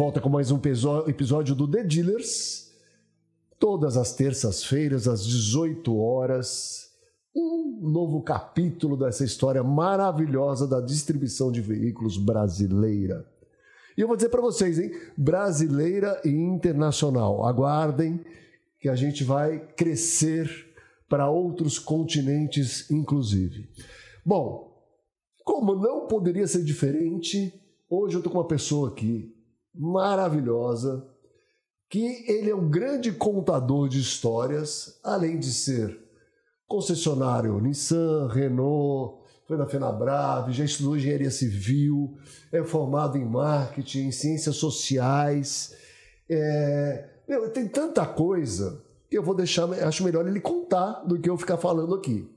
volta com mais um episódio do The Dealers. Todas as terças-feiras, às 18 horas, um novo capítulo dessa história maravilhosa da distribuição de veículos brasileira. E eu vou dizer para vocês, hein? Brasileira e internacional. Aguardem que a gente vai crescer para outros continentes, inclusive. Bom, como não poderia ser diferente, hoje eu estou com uma pessoa aqui maravilhosa, que ele é um grande contador de histórias, além de ser concessionário Nissan, Renault, foi na FenaBrave, já estudou engenharia civil, é formado em marketing, em ciências sociais. É... Meu, tem tanta coisa que eu vou deixar, acho melhor ele contar do que eu ficar falando aqui.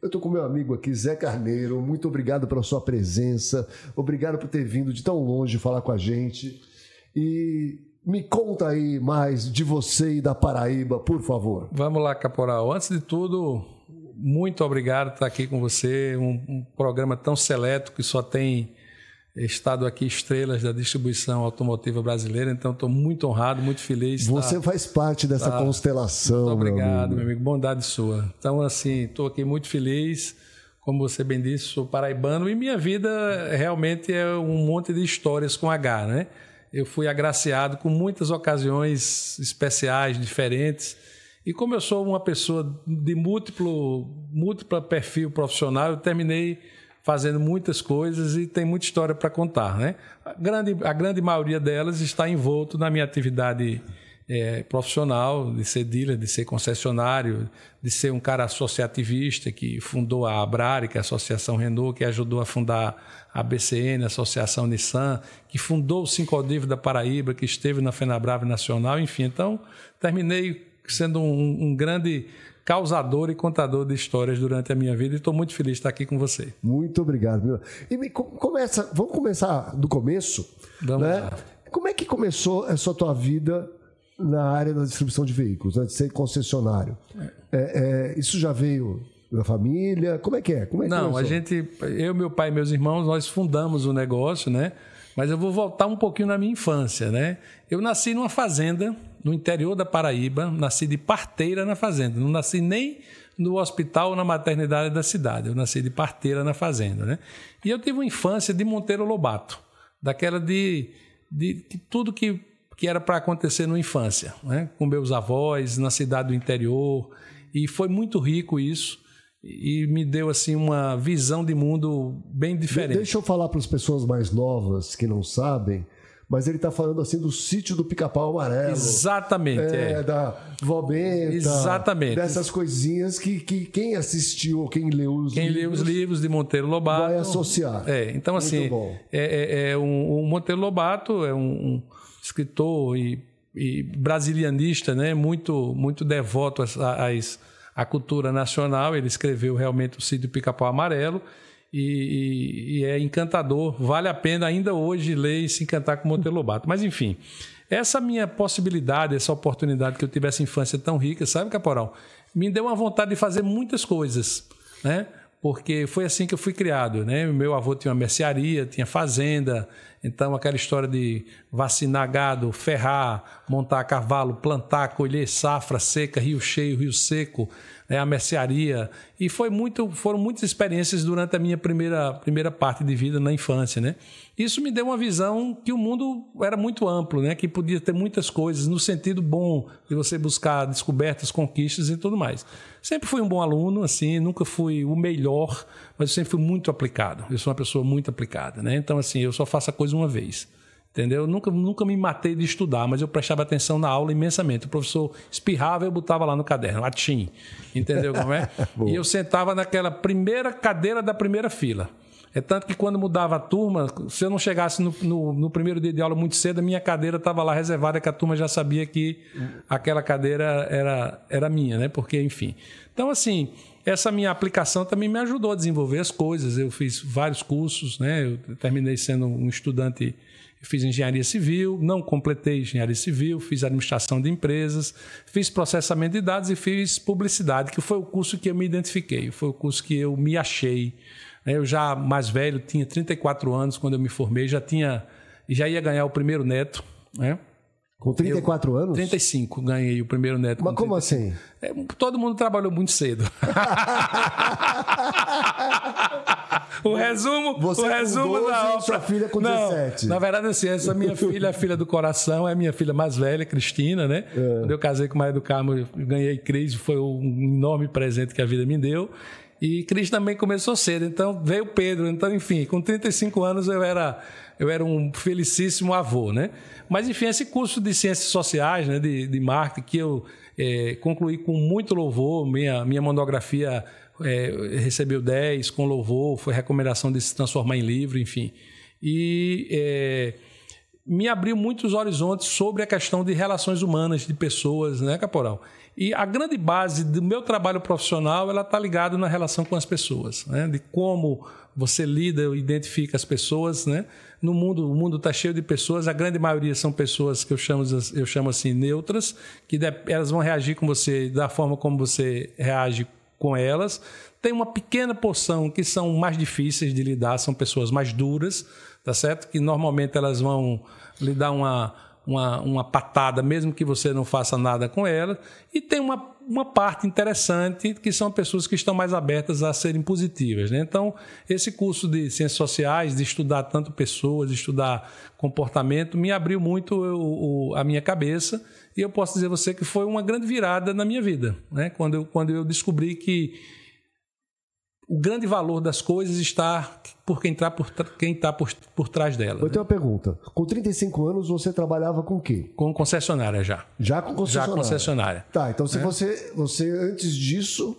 Eu estou com meu amigo aqui, Zé Carneiro. Muito obrigado pela sua presença. Obrigado por ter vindo de tão longe falar com a gente. E me conta aí mais de você e da Paraíba, por favor. Vamos lá, Caporal. Antes de tudo, muito obrigado por estar aqui com você. Um, um programa tão seleto que só tem estado aqui estrelas da distribuição automotiva brasileira, então estou muito honrado, muito feliz. Você tá, faz parte dessa tá, constelação. Muito obrigado, meu amigo. meu amigo. Bondade sua. Então, assim, estou aqui muito feliz. Como você bem disse, sou paraibano e minha vida realmente é um monte de histórias com H, né? eu fui agraciado com muitas ocasiões especiais, diferentes. E como eu sou uma pessoa de múltiplo, múltiplo perfil profissional, eu terminei fazendo muitas coisas e tem muita história para contar. Né? A, grande, a grande maioria delas está envolto na minha atividade profissional é, profissional, de ser dealer, de ser concessionário, de ser um cara associativista que fundou a Abrari, que é a Associação Renault, que ajudou a fundar a BCN, a Associação Nissan, que fundou o Sincodiv da Paraíba, que esteve na FenaBrave Nacional, enfim. Então, terminei sendo um, um grande causador e contador de histórias durante a minha vida e estou muito feliz de estar aqui com você. Muito obrigado, Mila. E me, começa, vamos começar do começo? Vamos né? lá. Como é que começou essa tua vida na área da distribuição de veículos, né, de ser concessionário. É. é, é, isso já veio da família? Como é que é? Como é que Não, começou? a gente, eu, meu pai e meus irmãos, nós fundamos o negócio, né? Mas eu vou voltar um pouquinho na minha infância, né? Eu nasci numa fazenda no interior da Paraíba, nasci de parteira na fazenda, não nasci nem no hospital ou na maternidade da cidade, eu nasci de parteira na fazenda, né? E eu tive uma infância de Monteiro Lobato, daquela de, de, de tudo que que era para acontecer na infância, né? com meus avós, na cidade do interior. E foi muito rico isso e me deu assim uma visão de mundo bem diferente. Deixa eu falar para as pessoas mais novas que não sabem, mas ele está falando assim do sítio do pica-pau amarelo. Exatamente. É, é. Da vó Benta, Exatamente. Dessas coisinhas que, que quem assistiu quem leu os quem livros. Quem leu os livros de Monteiro Lobato. Vai associar. É, então assim. É, é, é um, um, Monteiro Lobato é um, um escritor e, e brasilianista, né? muito, muito devoto às, à cultura nacional. Ele escreveu realmente o Cid Pica-Pau Amarelo. E, e, e, é encantador. Vale a pena ainda hoje ler e se encantar com Monteiro Lobato. Mas, enfim, essa minha possibilidade, essa oportunidade que eu tive essa infância tão rica, sabe, Caporal? Me deu uma vontade de fazer muitas coisas, né? porque foi assim que eu fui criado, né? Meu avô tinha uma mercearia, tinha fazenda, então aquela história de vacinar gado, ferrar, montar cavalo, plantar, colher safra seca, rio cheio, rio seco, né, a mercearia. E foi muito, foram muitas experiências durante a minha primeira, primeira parte de vida na infância. Né? Isso me deu uma visão que o mundo era muito amplo, né? que podia ter muitas coisas, no sentido bom de você buscar descobertas, conquistas e tudo mais. Sempre fui um bom aluno, assim, nunca fui o melhor, mas sempre fui muito aplicado. Eu sou uma pessoa muito aplicada. Né? Então, assim, eu só faço a coisa uma vez. Entendeu? Eu nunca, nunca me matei de estudar, mas eu prestava atenção na aula imensamente. O professor espirrava e eu botava lá no caderno, latim. Entendeu como é? e eu sentava naquela primeira cadeira da primeira fila. É tanto que quando mudava a turma, se eu não chegasse no, no, no primeiro dia de aula muito cedo, a minha cadeira estava lá reservada, que a turma já sabia que aquela cadeira era, era minha, né? Porque, enfim. Então, assim, essa minha aplicação também me ajudou a desenvolver as coisas. Eu fiz vários cursos, né? Eu terminei sendo um estudante eu fiz engenharia civil, não completei engenharia civil, fiz administração de empresas, fiz processamento de dados e fiz publicidade, que foi o curso que eu me identifiquei, foi o curso que eu me achei. É, eu já mais velho, tinha 34 anos quando eu me formei, já tinha já ia ganhar o primeiro neto, né? Com 34 eu, anos? 35, ganhei o primeiro neto. Mas com como assim? É, todo mundo trabalhou muito cedo. O resumo, Você o resumo com 12 da obra. Sua filha com não, 17. Na verdade, assim, essa minha filha, a filha do coração, é a minha filha mais velha, Cristina, né? É. Quando eu casei com Maria do Carmo, ganhei Cris, foi um enorme presente que a vida me deu. E Cris também começou cedo, então veio Pedro. Então, enfim, com 35 anos eu era, eu era um felicíssimo avô, né? Mas, enfim, esse curso de Ciências Sociais, né, de, de marketing, que eu é, concluí com muito louvor, minha, minha monografia é, recebeu 10 com louvor, foi recomendação de se transformar em livro, enfim. E é, me abriu muitos horizontes sobre a questão de relações humanas, de pessoas, né, Caporal? E a grande base do meu trabalho profissional, ela está ligada na relação com as pessoas, né? De como você lida e identifica as pessoas, né? No mundo, o mundo está cheio de pessoas, a grande maioria são pessoas que eu chamo, eu chamo assim neutras, que elas vão reagir com você da forma como você reage com elas. Tem uma pequena porção que são mais difíceis de lidar, são pessoas mais duras, tá certo? Que normalmente elas vão lhe dar uma, uma, uma patada, mesmo que você não faça nada com elas. E tem uma, uma parte interessante que são pessoas que estão mais abertas a serem positivas. Né? Então, esse curso de ciências sociais, de estudar tanto pessoas, de estudar comportamento, me abriu muito o, o, a minha cabeça e eu posso dizer a você que foi uma grande virada na minha vida, né? quando, eu, quando eu descobri que o grande valor das coisas está por quem está por, quem tá por, por trás dela. Eu tenho né? uma pergunta. Com 35 anos, você trabalhava com o quê? Com concessionária já. Já com concessionária? Já concessionária. Tá, então se é. você, você, antes disso,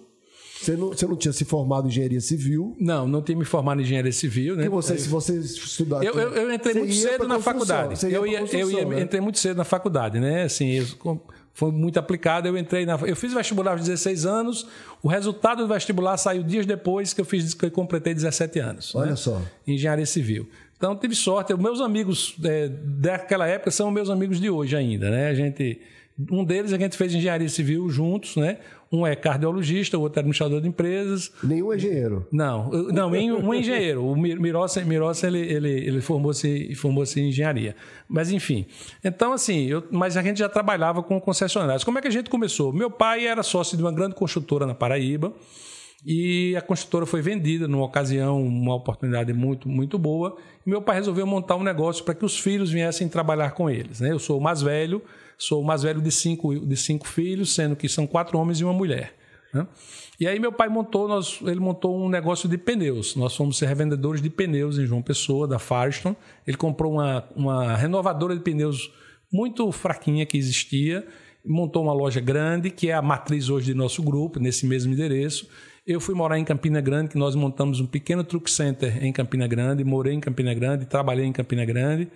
você não, você não tinha se formado em engenharia civil? Não, não tinha me formado em engenharia civil, né? E você, se você estudar. Eu, eu, eu entrei muito cedo na faculdade. Ia eu ia, eu ia, né? entrei muito cedo na faculdade, né? Assim, eu, foi muito aplicado. Eu entrei na, eu fiz vestibular aos 16 anos. O resultado do vestibular saiu dias depois que eu fiz que eu completei 17 anos. Né? Olha né? só. Engenharia civil. Então tive sorte. Meus amigos é, daquela época são meus amigos de hoje ainda, né? A gente um deles é a gente fez engenharia civil juntos, né? Um é cardiologista, o outro é administrador de empresas. Nenhum é engenheiro? Não, não um é engenheiro. O Mirossa, Mirossa ele, ele, ele formou-se formou em engenharia. Mas, enfim. Então, assim, eu, mas a gente já trabalhava com concessionárias. Como é que a gente começou? Meu pai era sócio de uma grande construtora na Paraíba e a construtora foi vendida numa ocasião, uma oportunidade muito, muito boa. E meu pai resolveu montar um negócio para que os filhos viessem trabalhar com eles. Né? Eu sou o mais velho, Sou o mais velho de cinco, de cinco filhos, sendo que são quatro homens e uma mulher. Né? E aí meu pai montou, nós, ele montou um negócio de pneus. Nós fomos ser revendedores de pneus em João Pessoa, da Firestone. Ele comprou uma, uma renovadora de pneus muito fraquinha que existia, montou uma loja grande, que é a matriz hoje do nosso grupo, nesse mesmo endereço. Eu fui morar em Campina Grande, que nós montamos um pequeno truck center em Campina Grande, morei em Campina Grande, trabalhei em Campina Grande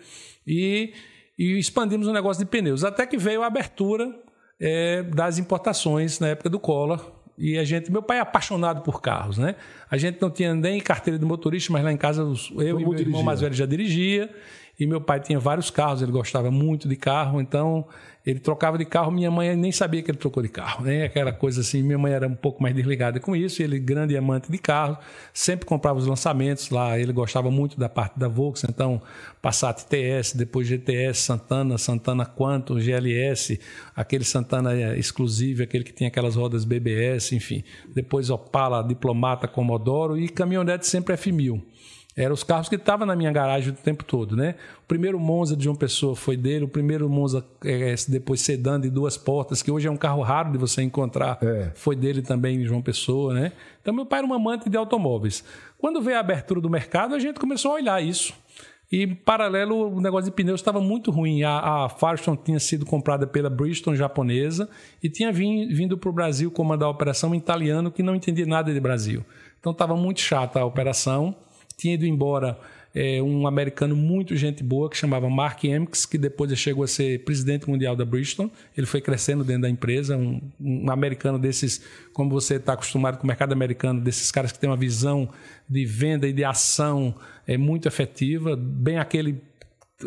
e e expandimos o negócio de pneus. Até que veio a abertura é, das importações na época do Collor. E a gente, meu pai é apaixonado por carros, né? A gente não tinha nem carteira de motorista, mas lá em casa eu Todo e meu dirigia. irmão mais velho já dirigia. E meu pai tinha vários carros, ele gostava muito de carro, então ele trocava de carro, minha mãe nem sabia que ele trocou de carro, né? Aquela coisa assim, minha mãe era um pouco mais desligada com isso, ele grande amante de carro, sempre comprava os lançamentos lá, ele gostava muito da parte da Volkswagen, então Passat TS, depois GTS, Santana, Santana Quantum, GLS, aquele Santana eh, exclusivo, aquele que tinha aquelas rodas BBS, enfim. Depois Opala, Diplomata, Commodoro e caminhonete sempre F1000. Eram os carros que estavam na minha garagem o tempo todo, né? O primeiro Monza de uma pessoa foi dele, o primeiro Monza é, depois sedã de duas portas, que hoje é um carro raro de você encontrar, é. foi dele também João pessoa, né? Então meu pai era um amante de automóveis. Quando veio a abertura do mercado, a gente começou a olhar isso. E paralelo, o negócio de pneus estava muito ruim. A, a Firestone tinha sido comprada pela Bridgestone japonesa e tinha vindo vindo para o Brasil comandar a operação um italiano que não entendia nada de Brasil. Então estava muito chata a operação tinha ido embora é, um americano muito gente boa que chamava Mark Emix, que depois chegou a ser presidente mundial da Bristol. Ele foi crescendo dentro da empresa, um, um americano desses, como você está acostumado com o mercado americano, desses caras que tem uma visão de venda e de ação é muito efetiva, bem aquele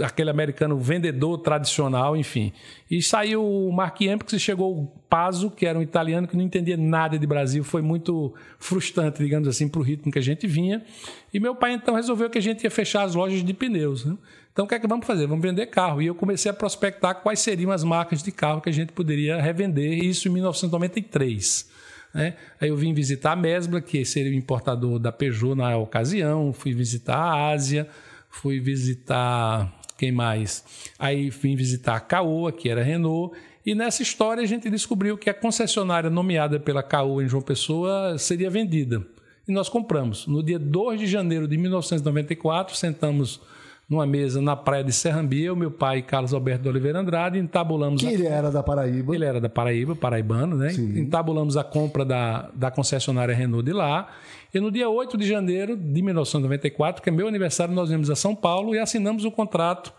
aquele americano vendedor tradicional, enfim. E saiu o Mark Empix e chegou o Paso, que era um italiano que não entendia nada de Brasil. Foi muito frustrante, digamos assim, para o ritmo que a gente vinha. E meu pai então resolveu que a gente ia fechar as lojas de pneus. Né? Então o que é que vamos fazer? Vamos vender carro. E eu comecei a prospectar quais seriam as marcas de carro que a gente poderia revender, isso em 1993. Né? Aí eu vim visitar a Mesbla, que seria o importador da Peugeot na ocasião, fui visitar a Ásia, fui visitar quem mais? Aí vim visitar a Caoa, que era Renault, e nessa história a gente descobriu que a concessionária nomeada pela Caoa em João Pessoa seria vendida. E nós compramos. No dia 2 de janeiro de 1994, sentamos numa mesa na praia de Serrambia, o meu pai, Carlos Alberto de Oliveira Andrade, entabulamos. Que a... ele era da Paraíba. Ele era da Paraíba, paraibano, né? Sim. Entabulamos a compra da, da concessionária Renault de lá. E no dia 8 de janeiro de 1994, que é meu aniversário, nós viemos a São Paulo e assinamos o contrato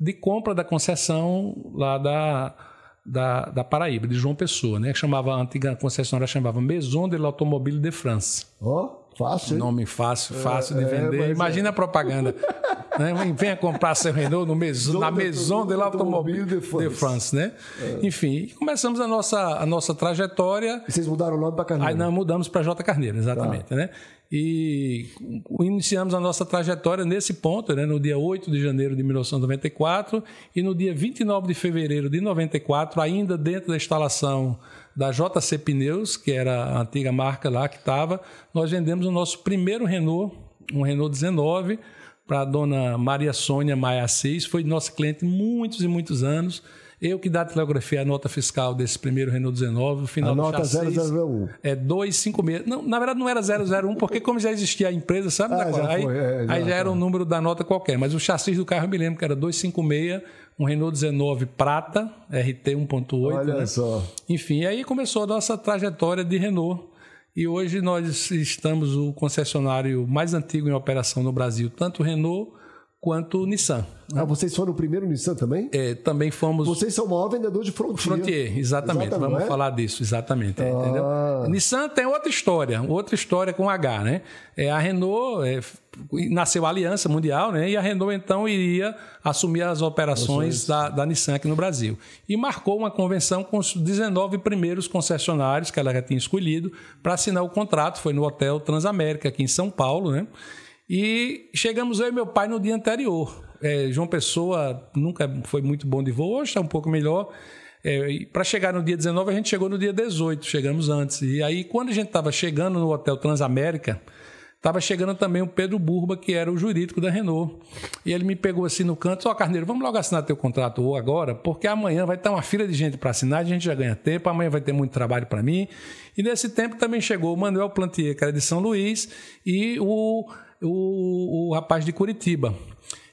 de compra da concessão lá da, da, da, Paraíba, de João Pessoa, né? Que chamava, a antiga concessionária chamava Maison de l'Automobile de France. Ó. Oh. Fácil. nome fácil, fácil é, de é, vender. É, Imagina é. a propaganda. né? Venha comprar seu Renault no na Maison de l'Automobile de, de, France. Né? É. Enfim, começamos a nossa, a nossa trajetória. E vocês mudaram o nome para Carneiro? Aí nós mudamos para J. Carneiro, exatamente. Tá. Né? E iniciamos a nossa trajetória nesse ponto, né? no dia 8 de janeiro de 1994 e no dia 29 de fevereiro de 94, ainda dentro da instalação da JC Pneus, que era a antiga marca lá que estava, nós vendemos o nosso primeiro Renault, um Renault 19, para a dona Maria Sônia Maia Assis. Foi nossa cliente muitos e muitos anos. Eu que datilografei a nota fiscal desse primeiro Renault 19, o final a do nota chassi 001. é 256. Não, na verdade não era 001, porque como já existia a empresa, sabe? Ah, já aí, foi, é, já aí já era tá. um número da nota qualquer, mas o chassi do carro eu me lembro que era 256, um Renault 19 prata, RT 1.8. Olha né? só. Enfim, aí começou a nossa trajetória de Renault. E hoje nós estamos o concessionário mais antigo em operação no Brasil, tanto Renault quanto Nissan. Né? Ah, vocês foram o primeiro Nissan também? É, também fomos. Vocês são o maior vendedor de Frontier. Frontier, exatamente. exatamente Vamos é? falar disso, exatamente. É, ah. Nissan tem outra história, outra história com H, né? É, a Renault é, nasceu a Aliança Mundial, né? E a Renault então iria assumir as operações da, da, Nissan aqui no Brasil. E marcou uma convenção com os 19 primeiros concessionários que ela já tinha escolhido para assinar o contrato. Foi no Hotel Transamérica, aqui em São Paulo, né? E chegamos eu e meu pai no dia anterior. É, João Pessoa nunca foi muito bom de voo, hoje está um pouco melhor. É, para chegar no dia 19, a gente chegou no dia 18, chegamos antes. E aí, quando a gente estava chegando no Hotel Transamérica, estava chegando também o Pedro Burba, que era o jurídico da Renault. E ele me pegou assim no canto: Ó, oh, Carneiro, vamos logo assinar teu contrato agora, porque amanhã vai estar tá uma fila de gente para assinar, a gente já ganha tempo, amanhã vai ter muito trabalho para mim. E nesse tempo também chegou o Manuel Plantier, que era de São Luís, e o o, o rapaz de Curitiba,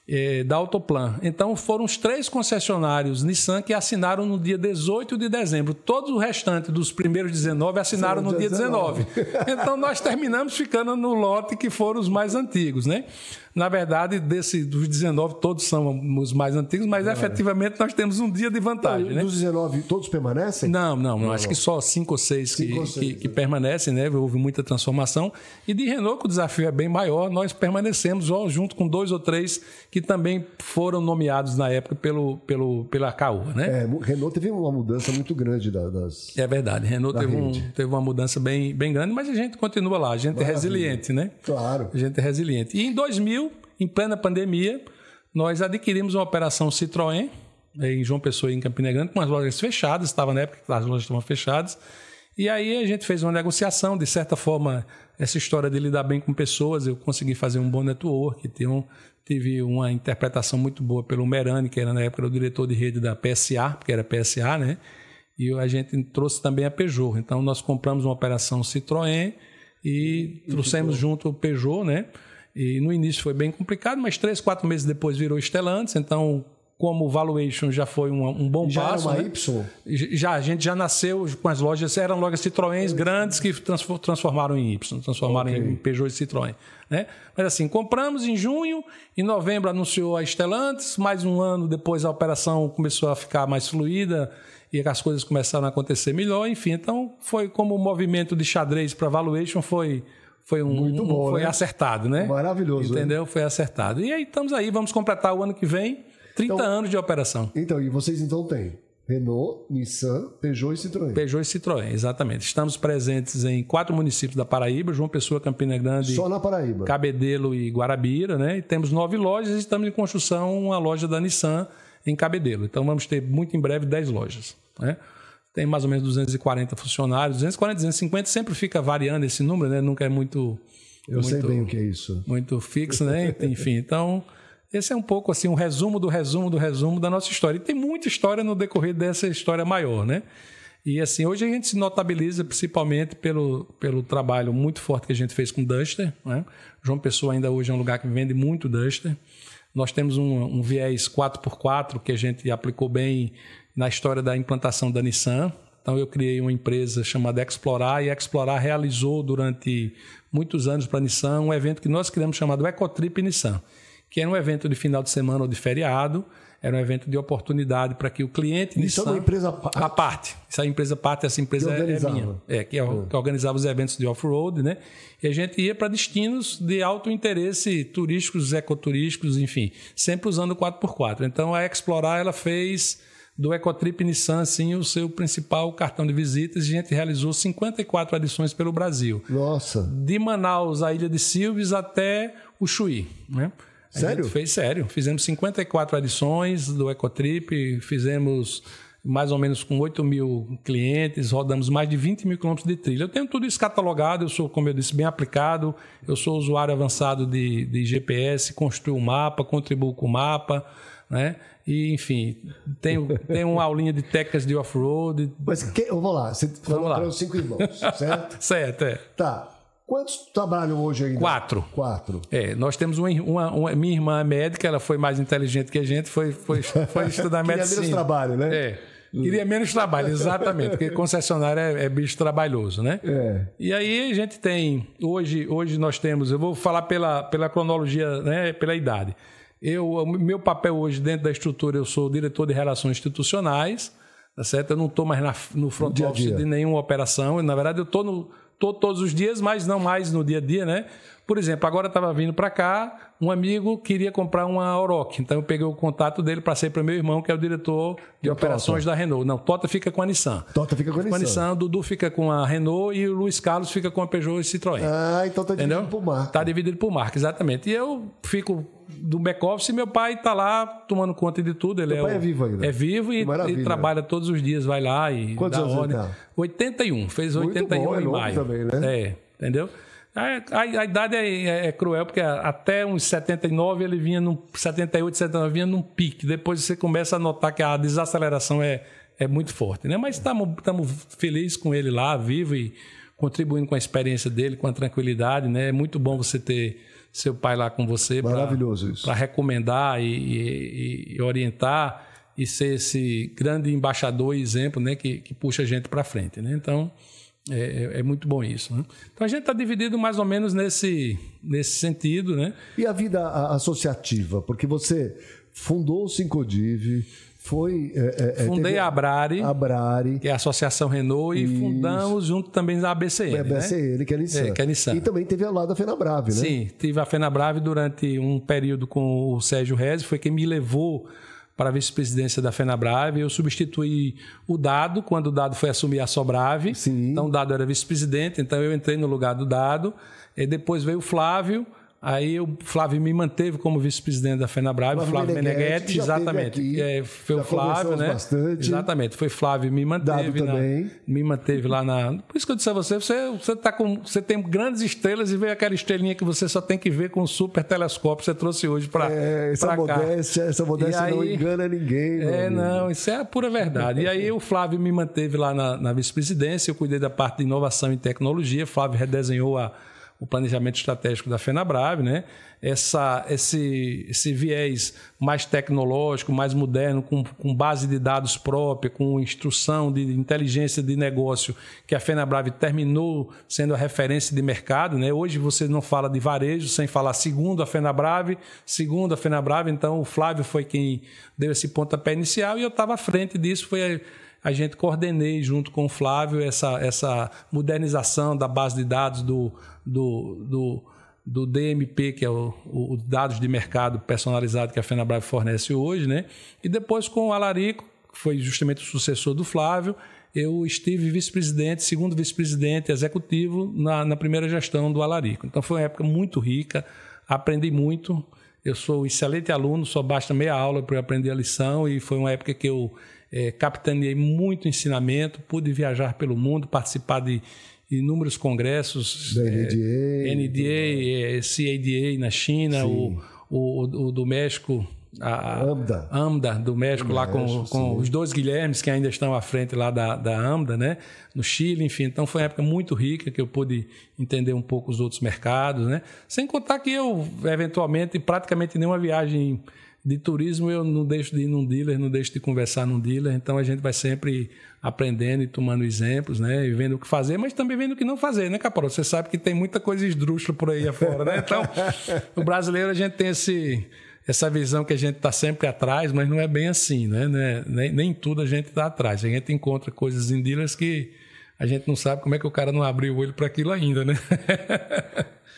é, da Autoplan. Então foram os três concessionários Nissan que assinaram no dia 18 de dezembro. Todos o restante dos primeiros 19 assinaram Sim, no dia 19. 19. então nós terminamos ficando no lote que foram os mais antigos, né? Na verdade, desse, dos 19, todos são os mais antigos, mas é. efetivamente nós temos um dia de vantagem. Então, né? Dos 19, todos permanecem? Não, não, não, não acho que só cinco ou seis, cinco que, ou seis que, né? que, permanecem, né? Houve muita transformação. E de Renault, que o desafio é bem maior, nós permanecemos ó, junto com dois ou três que também foram nomeados na época pelo, pelo, pela CAUA, né? É, Renault teve uma mudança muito grande da, das. É verdade, Renault teve, um, teve, uma mudança bem, bem grande, mas a gente continua lá, a gente é Maravilha. é resiliente, né? Claro. A gente é resiliente. E em 2000, em plena pandemia, nós adquirimos uma operação Citroën, né, em João Pessoa, em Campina Grande, com as lojas fechadas, estava na época que as lojas estavam fechadas. E aí a gente fez uma negociação, de certa forma, essa história de lidar bem com pessoas, eu consegui fazer um bom network, um, tive uma interpretação muito boa pelo Merani, que era na época o diretor de rede da PSA, porque era PSA, né? E a gente trouxe também a Peugeot. Então nós compramos uma operação Citroën e, e trouxemos junto o Peugeot, né? E no início foi bem complicado, mas três, quatro meses depois virou Stellantis, então como o valuation já foi um, um bom já passo. Era uma né? Y? Já, a gente já nasceu com as lojas, eram lojas Citroën grandes que transformaram em Y, transformaram okay. em Peugeot e Citroën. Né? Mas assim, compramos em junho, em novembro anunciou a Stellantis, mais um ano depois a operação começou a ficar mais fluida e as coisas começaram a acontecer melhor, enfim. Então, foi como o movimento de xadrez para valuation foi foi um, Muito bom, um, foi né? acertado, né? Maravilhoso. Entendeu? Né? Foi acertado. E aí estamos aí, vamos completar o ano que vem 30 então, anos de operação. Então, e vocês então têm Renault, Nissan, Peugeot e Citroën. Peugeot e Citroën, exatamente. Estamos presentes em quatro municípios da Paraíba, João Pessoa, Campina Grande, Só na Paraíba. Cabedelo e Guarabira, né? E temos nove lojas e estamos em construção uma loja da Nissan em Cabedelo. Então vamos ter muito em breve dez lojas, né? tem mais ou menos 240 funcionários, 240, 250, sempre fica variando esse número, né? Nunca é muito. Eu muito, sei bem o que é isso. Muito fixo, né? Enfim, então, esse é um pouco assim, um resumo do resumo do resumo da nossa história. E tem muita história no decorrer dessa história maior, né? E assim, hoje a gente se notabiliza principalmente pelo, pelo trabalho muito forte que a gente fez com Duster. Né? João Pessoa ainda hoje é um lugar que vende muito Duster. Nós temos um, um viés 4x4 que a gente aplicou bem na história da implantação da Nissan. Então eu criei uma empresa chamada Explorar e Explorar realizou durante muitos anos para a Nissan um evento que nós criamos chamado Ecotrip Nissan, que era um evento de final de semana ou de feriado, era um evento de oportunidade para que o cliente é Nissan, Nissan é uma empresa a parte, essa empresa parte, essa empresa é minha, é que, é. que organizava os eventos de off-road, né? E a gente ia para destinos de alto interesse turísticos, ecoturísticos, enfim, sempre usando o 4x4. Então a Explorar ela fez do Ecotrip Nissan, sim, o seu principal cartão de visitas. A gente realizou 54 adições pelo Brasil. Nossa! De Manaus à Ilha de Silves até o Chuí, né? sério? fez sério. Fizemos 54 adições do Ecotrip, fizemos mais ou menos com 8 mil clientes, rodamos mais de 20 mil quilômetros de trilha. Eu tenho tudo isso catalogado, eu sou, como eu disse, bem aplicado, eu sou usuário avançado de, de GPS, construo o mapa, contribuo com o mapa, né? E, enfim, tem, tem uma aulinha de técnicas de off-road. Mas que, vamos lá, você falou cinco irmãos, certo? certo, é. Tá. Quantos trabalham hoje ainda? Quatro. Quatro. É, nós temos uma, uma, uma, minha irmã é médica, ela foi mais inteligente que a gente, foi, foi, foi estudar medicina. Queria menos trabalho, né? É. Queria menos trabalho, exatamente, porque concessionário é, é bicho trabalhoso, né? É. E aí a gente tem, hoje, hoje nós temos, eu vou falar pela, pela cronologia, né, pela idade. Eu, meu papel hoje dentro da estrutura, eu sou diretor de relações institucionais, tá certo? Eu não estou mais na, no front dia office dia. de nenhuma operação. Na verdade, eu estou tô todos os dias, mas não mais no dia a dia, né? Por exemplo, agora estava vindo para cá, um amigo queria comprar uma Oroc, então eu peguei o contato dele para ser para meu irmão, que é o diretor de tota. operações Tota. da Renault. Não, Tota fica com a Nissan. Tota fica com a, com a Nissan. Dudu fica com a Renault e o Luiz Carlos fica com a Peugeot e Citroën. Ah, então tá dividido por marca. Está dividido por marca, exatamente. E eu fico do back-office e meu pai está lá tomando conta de tudo. Ele meu é, pai é vivo ainda. É vivo e, e trabalha todos os dias, vai lá e Quantos dá anos ordem. Ele tá? 81, fez Muito 81 é em maio. Também, né? É, entendeu? A, a, a idade é, é, é cruel, porque até uns 79 ele vinha num. 78, 79 vinha num pique. Depois você começa a notar que a desaceleração é, é muito forte, né? Mas estamos felizes com ele lá, vivo e contribuindo com a experiência dele, com a tranquilidade, né? É muito bom você ter seu pai lá com você. Para recomendar e, e, e, orientar e ser esse grande embaixador e exemplo né, que, que puxa a gente para frente. Né? Então, é, é, é, muito bom isso. Né? Então, a gente está dividido mais ou menos nesse, nesse sentido. Né? E a vida associativa? Porque você fundou o Sincodive foi. É, é, é Fundei a Abrari, Abrari, que é a Associação Renault, isso. e fundamos junto também a ABCN. a ABCN, né? que, é Nissan. É, que é Nissan. E também teve ao lado da Fenabrave, né? Sim, tive a Fenabrave durante um período com o Sérgio Rez, foi quem me levou para a vice-presidência da FenaBrave. Eu substituí o Dado, quando o Dado foi assumir a Sobrave. Sim. Então, o Dado era vice-presidente, então eu entrei no lugar do Dado. E depois veio o Flávio, Aí o Flávio me manteve como vice-presidente da FENABRAVE, Flávio, Flávio Meneghetti, exatamente. Aqui, é, foi o Flávio, né? Bastante. Exatamente, foi Flávio me manteve. Na, me manteve lá na. Por isso que eu disse a você, você, você, tá com, você tem grandes estrelas e veio aquela estrelinha que você só tem que ver com o super telescópio que você trouxe hoje para. É, essa modéstia, cá. essa modéstia aí, não engana ninguém. É, amigo. não, isso é a pura verdade. E aí o Flávio me manteve lá na, na vice-presidência, eu cuidei da parte de inovação e tecnologia, Flávio redesenhou a o planejamento estratégico da FenaBrave, né? Essa, esse, esse viés mais tecnológico, mais moderno, com, com base de dados própria, com instrução de inteligência de negócio, que a FenaBrave terminou sendo a referência de mercado. Né? Hoje você não fala de varejo sem falar segundo a FenaBrave, segundo a FenaBrave. Então o Flávio foi quem deu esse pontapé inicial e eu estava à frente disso. Foi a gente coordenei junto com o Flávio essa, essa modernização da base de dados do, do, do, do DMP, que é o, o, dados de mercado personalizado que a FenaBrave fornece hoje, né? E depois com o Alarico, que foi justamente o sucessor do Flávio, eu estive vice-presidente, segundo vice-presidente executivo na, na primeira gestão do Alarico. Então foi uma época muito rica, aprendi muito. Eu sou excelente aluno, só basta meia aula para eu aprender a lição e foi uma época que eu é, capitaneei muito ensinamento, pude viajar pelo mundo, participar de inúmeros congressos. Da NDA. É, NDA, é, CADA na China, o, o, o, do México. A, AMDA. AMDA do México, do lá México, com, com os dois Guilhermes que ainda estão à frente lá da, da AMDA, né? no Chile, enfim. Então foi uma época muito rica que eu pude entender um pouco os outros mercados. Né? Sem contar que eu, eventualmente, praticamente nenhuma viagem de turismo eu não deixo de ir num dealer, não deixo de conversar num dealer, então a gente vai sempre aprendendo e tomando exemplos, né? E vendo o que fazer, mas também vendo o que não fazer, né, Caporal? Você sabe que tem muita coisa esdrúxula por aí afora, né? Então, o brasileiro a gente tem esse essa visão que a gente está sempre atrás, mas não é bem assim, né? É, nem, nem tudo a gente está atrás. A gente encontra coisas em dealers que a gente não sabe como é que o cara não abriu o olho para aquilo ainda, né?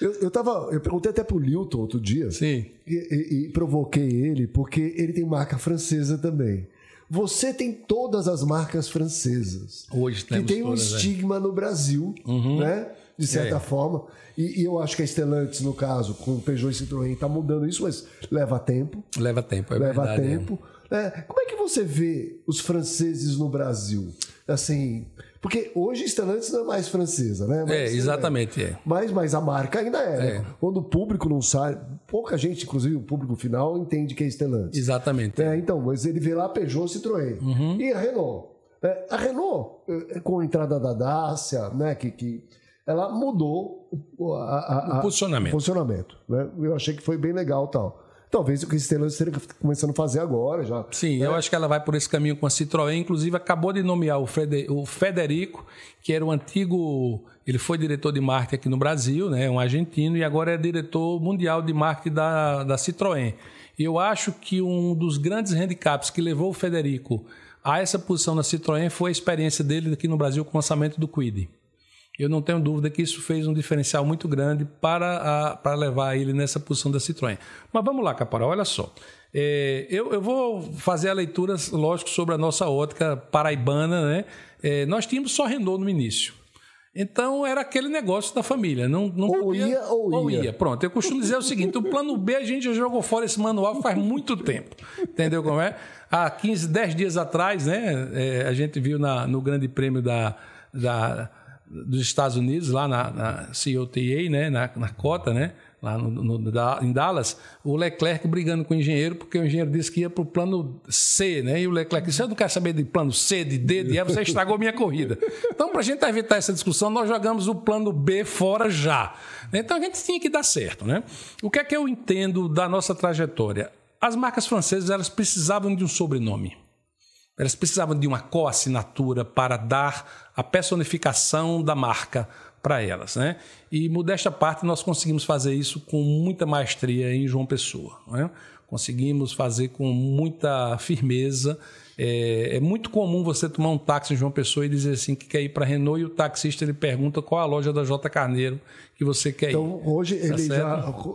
Eu, eu, tava, eu perguntei até pro Lilton outro dia. Sim. E, e, e provoquei ele, porque ele tem marca francesa também. Você tem todas as marcas francesas. Hoje temos Que tem um é. estigma no Brasil, uhum. né? De é. certa é. forma. E, e, eu acho que a Stellantis, no caso, com o Peugeot e Citroën, está mudando isso, mas leva tempo. Leva tempo, é leva verdade. Leva é. tempo. É. É, como é que você vê os franceses no Brasil? Assim, porque hoje Stellantis não é mais francesa, né? Mas, é, é exatamente. É. Mas, mas a marca ainda é. Né? é. Né? Quando o público não sabe, pouca gente, inclusive o público final, entende que é Stellantis. Exatamente. É, é então, mas ele vê lá a Peugeot Citroën. Uhum. E a Renault. É, a Renault, com a entrada da Dacia, né? Que, que ela mudou a, a, a, o posicionamento. posicionamento né? Eu achei que foi bem legal tal. Talvez o que esteja tá começando a fazer agora já. Sim, né? eu acho que ela vai por esse caminho com a Citroën. Inclusive, acabou de nomear o Federico, que era o um antigo. Ele foi diretor de marketing aqui no Brasil, né? É um argentino, e agora é diretor mundial de marketing da, da Citroën. E eu acho que um dos grandes handicaps que levou o Federico a essa posição na Citroën foi a experiência dele aqui no Brasil com o lançamento do Quid. Eu não tenho dúvida que isso fez um diferencial muito grande para, a, para levar ele nessa posição da Citroën. Mas vamos lá, Caporal, olha só. É, eu, eu, vou fazer a leitura, lógico, sobre a nossa ótica paraibana. Né? É, nós tínhamos só Renault no início. Então era aquele negócio da família. Não, não ou podia, ia ou, ou ia. ia. Pronto, eu costumo dizer o seguinte: o plano B a gente já jogou fora esse manual faz muito tempo. Entendeu como é? Há 15, 10 dias atrás, né? É, a gente viu na, no Grande Prêmio da, da dos Estados Unidos, lá na, na COTA, né, na, na cota, né, lá no, no, da, em Dallas, o Leclerc brigando com o engenheiro, porque o engenheiro disse que ia para o plano C, né? E o Leclerc disse: Eu não quero saber de plano C, de D, de E, você estragou minha corrida. Então, para a gente evitar essa discussão, nós jogamos o plano B fora já. Então, a gente tinha que dar certo, né? O que é que eu entendo da nossa trajetória? As marcas francesas elas precisavam de um sobrenome. Elas precisavam de uma co-assinatura para dar a personificação da marca para elas. Né? E, modesta parte, nós conseguimos fazer isso com muita maestria em João Pessoa. Né? Conseguimos fazer com muita firmeza. É, é, muito comum você tomar um táxi em João Pessoa e dizer assim que quer ir para Renault e o taxista ele pergunta qual a loja da J Carneiro que você quer então, ir. Então hoje tá ele já,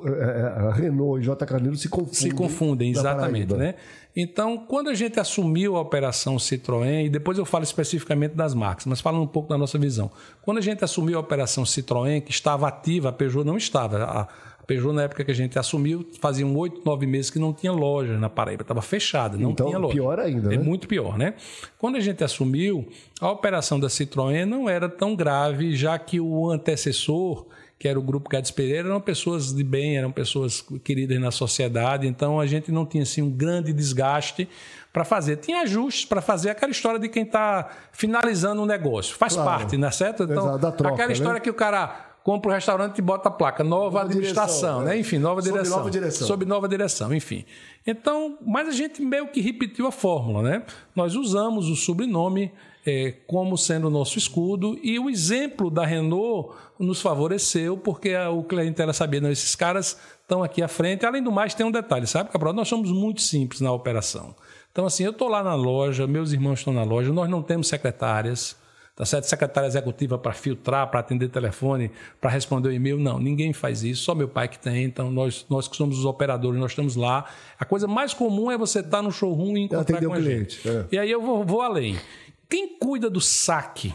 é, é, a Renault e J Carneiro se confundem. Se confundem, exatamente. Né? Então, quando a gente assumiu a operação Citroën, e depois eu falo especificamente das marcas, mas falando um pouco da nossa visão. Quando a gente assumiu a operação Citroën, que estava ativa, a Peugeot não estava. A Peugeot, na época que a gente assumiu, fazia oito, nove meses que não tinha loja na Paraíba, estava fechada, não então, tinha loja. pior ainda, é né? É muito pior, né? Quando a gente assumiu, a operação da Citroën não era tão grave, já que o antecessor que era o grupo Gades Pereira, eram pessoas de bem, eram pessoas queridas na sociedade, então a gente não tinha assim um grande desgaste para fazer. Tinha ajustes para fazer aquela história de quem está finalizando um negócio. Faz claro. parte, não é certo? Então, troca, aquela né? história né? que o cara compra o um restaurante e bota a placa, nova, nova administração, direção, né? né? Enfim, nova sob direção. Nova direção. Sob nova direção, enfim. Então, mas a gente meio que repetiu a fórmula, né? Nós usamos o sobrenome é, como sendo nosso escudo. E o exemplo da Renault nos favoreceu, porque a, o clientela sabia, não, esses caras estão aqui à frente. Além do mais, tem um detalhe, sabe, Cabral? Nós somos muito simples na operação. Então, assim, eu estou lá na loja, meus irmãos estão na loja, nós não temos secretárias, tá certo? Secretária executiva para filtrar, para atender telefone, para responder o e-mail. Não, ninguém faz isso, só meu pai que tem. Então, nós, nós que somos os operadores, nós estamos lá. A coisa mais comum é você estar tá no showroom e encontrar Atender com a cliente, gente. É. E aí eu vou, vou além cuida do saque,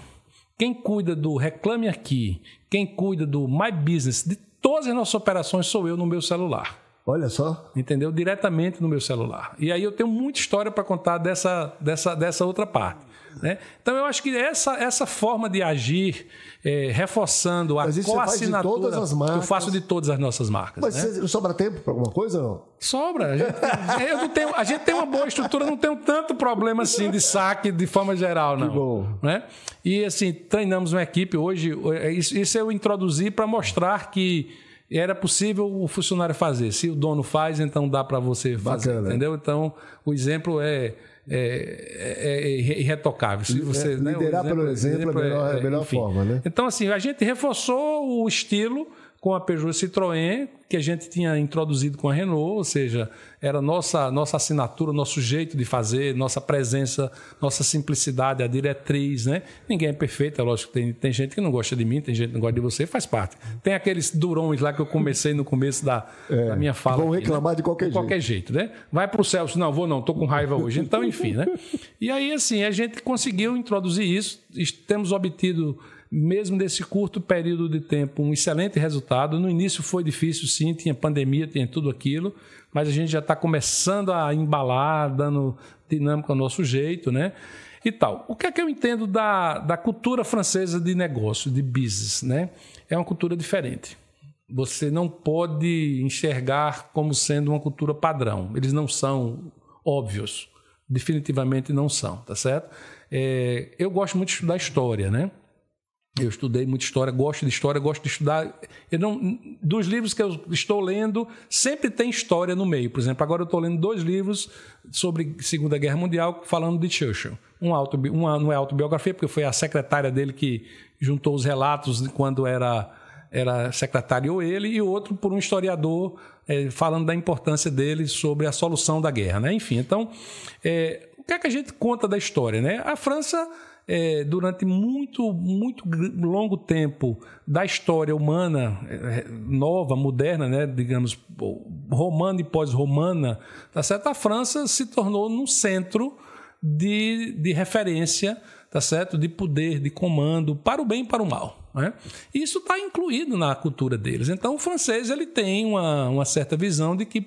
quem cuida do Reclame Aqui, quem cuida do My Business, de todas as nossas operações sou eu no meu celular. Olha só. Entendeu? Diretamente no meu celular. E aí eu tenho muita história para contar dessa, dessa, dessa outra parte. Né? Então, eu acho que essa, essa forma de agir, é, reforçando a coassinatura, eu faço de todas as nossas marcas. Mas né? você, sobra tempo para alguma coisa não? Sobra. A gente, eu não tenho, a gente tem uma boa estrutura, não tem tanto problema assim de saque de forma geral, não. Que bom. Né? E assim, treinamos uma equipe hoje. É, é, isso, isso eu introduzi para mostrar que era possível o funcionário fazer. Se o dono faz, então dá para você fazer, Bacana. entendeu? Então, o exemplo é é, é, é irretocável. Se você, é, né, liderar né, exemplo, pelo exemplo, é a é melhor, é melhor forma, né? Então, assim, a gente reforçou o estilo com a Peugeot Citroën, que a gente tinha introduzido com a Renault, ou seja, era nossa nossa assinatura, nosso jeito de fazer, nossa presença, nossa simplicidade, a diretriz, né? Ninguém é perfeito, é lógico, tem, tem gente que não gosta de mim, tem gente que não gosta de você, faz parte. Tem aqueles durões lá que eu comecei no começo da, é, da minha fala. Vão aqui, né? reclamar né? de qualquer de jeito. qualquer jeito, né? Vai para o Celso, não, vou não, estou com raiva hoje. Então, enfim, né? E aí, assim, a gente conseguiu introduzir isso, temos obtido mesmo nesse curto período de tempo, um excelente resultado. No início foi difícil, sim, tinha pandemia, tinha tudo aquilo, mas a gente já está começando a embalar, dando dinâmica ao nosso jeito, né? E tal. O que é que eu entendo da, da cultura francesa de negócio, de business, né? É uma cultura diferente. Você não pode enxergar como sendo uma cultura padrão. Eles não são óbvios. Definitivamente não são, tá certo? É, eu gosto muito de estudar história, né? Eu estudei muita história, gosto de história, gosto de estudar. Eu não, dos livros que eu estou lendo, sempre tem história no meio. Por exemplo, agora eu estou lendo dois livros sobre Segunda Guerra Mundial, falando de Churchill. Um auto, um não é autobiografia, porque foi a secretária dele que juntou os relatos de quando era, era secretário ou ele, e outro por um historiador é, falando da importância dele sobre a solução da guerra. Né? Enfim, então, é, o que é que a gente conta da história? Né? A França é, durante muito, muito longo tempo da história humana é, é, nova, moderna, né, digamos, romana e pós-romana, tá certo? a França se tornou um centro de, de referência tá certo? De poder, de comando, para o bem e para o mal. Né? Isso está incluído na cultura deles. Então, o francês ele tem uma, uma certa visão de que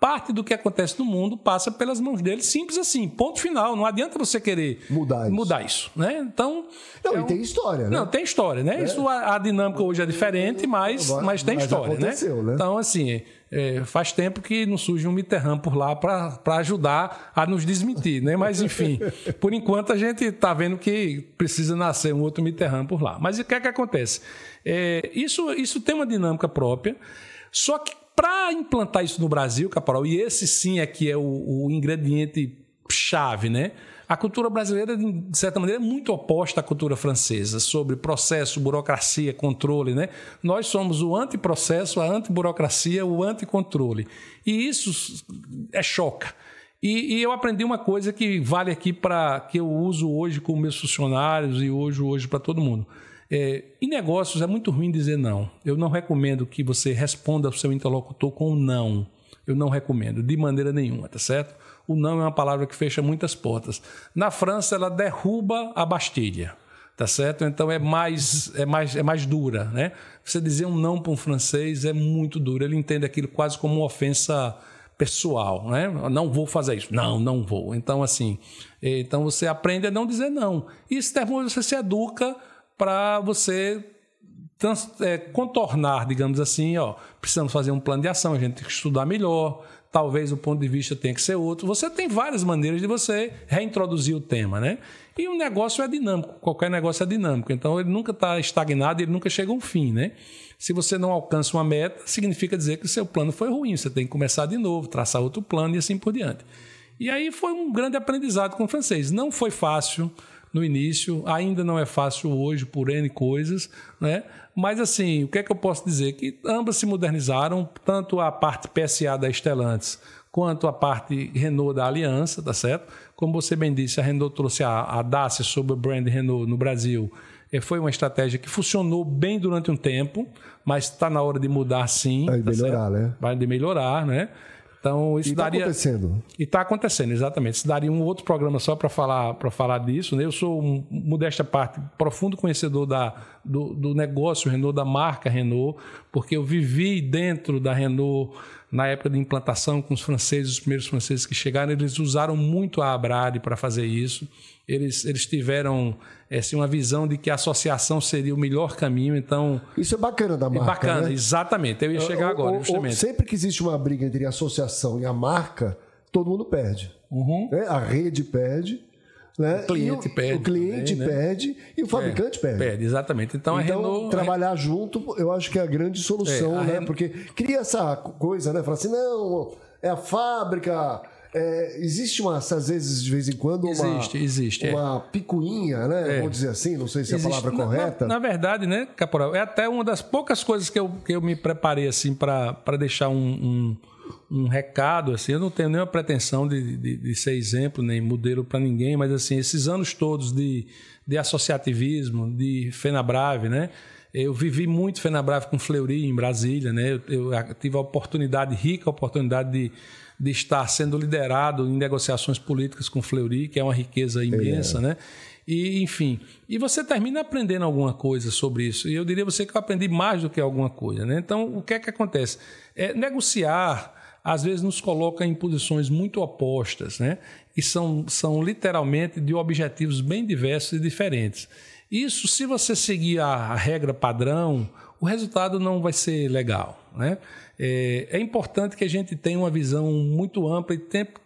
parte do que acontece no mundo passa pelas mãos dele, simples assim, ponto final. Não adianta você querer mudar isso, mudar isso né? Então. Não, é um... e tem história, né? Não, tem história, né? É. Isso, a, a, dinâmica hoje é diferente, mas, Agora, mas tem mas história, né? né? Então, assim, é, faz tempo que não surge um Mitterrand por lá para ajudar a nos desmentir, né? Mas, enfim, por enquanto a gente está vendo que precisa nascer um outro Mitterrand por lá. Mas o que é que acontece? É, isso, isso tem uma dinâmica própria, só que para implantar isso no Brasil, Caporal, e esse sim é que é o, o ingrediente chave, né? A cultura brasileira, de certa maneira, é muito oposta à cultura francesa, sobre processo, burocracia, controle. Né? Nós somos o antiprocesso, a antiburocracia, o anticontrole. E isso é choca. E, e, eu aprendi uma coisa que vale aqui para que eu uso hoje com meus funcionários e hoje hoje para todo mundo. É, em negócios é muito ruim dizer não. Eu não recomendo que você responda ao seu interlocutor com não. Eu não recomendo, de maneira nenhuma, tá certo? O não é uma palavra que fecha muitas portas. Na França, ela derruba a Bastilha tá certo? Então é mais é mais é mais dura, né? Você dizer um não para um francês é muito duro. Ele entende aquilo quase como uma ofensa pessoal, né? Não vou fazer isso. Não, não vou. Então assim, é, então você aprende a não dizer não. termo você se educa para você é, contornar, digamos assim, ó, precisamos fazer um plano de ação, a gente tem que estudar melhor, talvez o ponto de vista tenha que ser outro. Você tem várias maneiras de você reintroduzir o tema, né? E um negócio é dinâmico, qualquer negócio é dinâmico, então ele nunca está estagnado, ele nunca chega a um fim, né? Se você não alcança uma meta, significa dizer que o seu plano foi ruim, você tem que começar de novo, traçar outro plano e assim por diante. E aí foi um grande aprendizado com o francês. Não foi fácil, no início. Ainda não é fácil hoje por N coisas, né? Mas assim, o que é que eu posso dizer? Que ambas se modernizaram, tanto a parte PSA da Estelantes quanto a parte Renault da Aliança, tá certo? Como você bem disse, a Renault trouxe a, a Dacia sob o brand Renault no Brasil. E é, foi uma estratégia que funcionou bem durante um tempo, mas está na hora de mudar sim. Vai tá melhorar, certo? né? Vai de melhorar, né? Então, isso e tá daria. acontecendo. E está acontecendo, exatamente. Isso daria um outro programa só para falar, para falar disso. Né? Eu sou, um, modesta parte, profundo conhecedor da, do, do negócio Renault, da marca Renault, porque eu vivi dentro da Renault na época da implantação com os franceses, os primeiros franceses que chegaram, eles usaram muito a Abrade para fazer isso. Eles, eles tiveram eh, assim, uma visão de que a associação seria o melhor caminho, então... Isso é bacana da é marca, é Bacana, né? exatamente. Eu ia chegar agora, justamente. sempre que existe uma briga entre a associação e a marca, todo mundo perde. Uhum. Né? A rede perde né? O cliente o, perde. O cliente também, né? e o é, fabricante é, perde. exatamente. Então, então a Renault... trabalhar junto, eu acho que é a grande solução, é, a né? Ren... Porque cria essa coisa, né? Fala assim, não, é a fábrica. É, existe uma, às vezes, de vez em quando, uma, existe, existe, é. uma é. picuinha, né? É. Vamos dizer assim, não sei se existe, é a palavra na, correta. Na, na, verdade, né, Caporal, é até uma das poucas coisas que eu, que eu me preparei assim para deixar um, um um recado, assim, eu não tenho nenhuma pretensão de, de, de ser exemplo nem modelo para ninguém, mas assim, esses anos todos de, de associativismo, de Fenabrave, né? Eu vivi muito Fenabrave com Fleury em Brasília, né? Eu, eu tive a oportunidade, rica oportunidade de, de estar sendo liderado em negociações políticas com Fleury, que é uma riqueza imensa, é. né? E, enfim, e você termina aprendendo alguma coisa sobre isso. E eu diria você que eu aprendi mais do que alguma coisa, né? Então, o que é que acontece? É negociar às vezes nos coloca em posições muito opostas, né? E são, são literalmente de objetivos bem diversos e diferentes. Isso, se você seguir a regra padrão, o resultado não vai ser legal. Né? É, é, importante que a gente tenha uma visão muito ampla e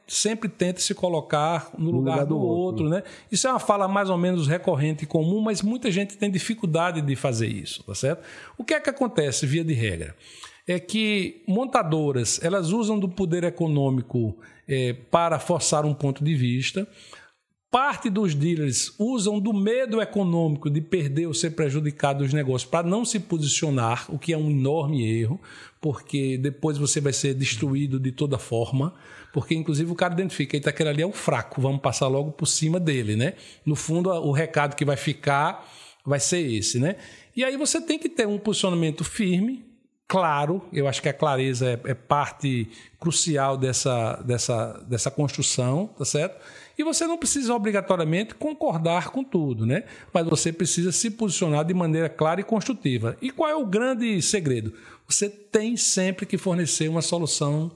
sempre tente se colocar no, no lugar, lugar, do, do outro. outro. né? Isso é uma fala mais ou menos recorrente e comum, mas muita gente tem dificuldade de fazer isso, tá certo? O que é que acontece via de regra? é que montadoras elas usam do poder econômico é, para forçar um ponto de vista. Parte dos dealers usam do medo econômico de perder ou ser prejudicado dos negócios para não se posicionar, o que é um enorme erro, porque depois você vai ser destruído de toda forma. Porque, inclusive, o cara identifica, eita, aquele ali é o fraco, vamos passar logo por cima dele, né? No fundo, o recado que vai ficar vai ser esse, né? E aí você tem que ter um posicionamento firme, claro, eu acho que a clareza é, é, parte crucial dessa, dessa, dessa construção, tá certo? E você não precisa obrigatoriamente concordar com tudo, né? Mas você precisa se posicionar de maneira clara e construtiva. E qual é o grande segredo? Você tem sempre que fornecer uma solução,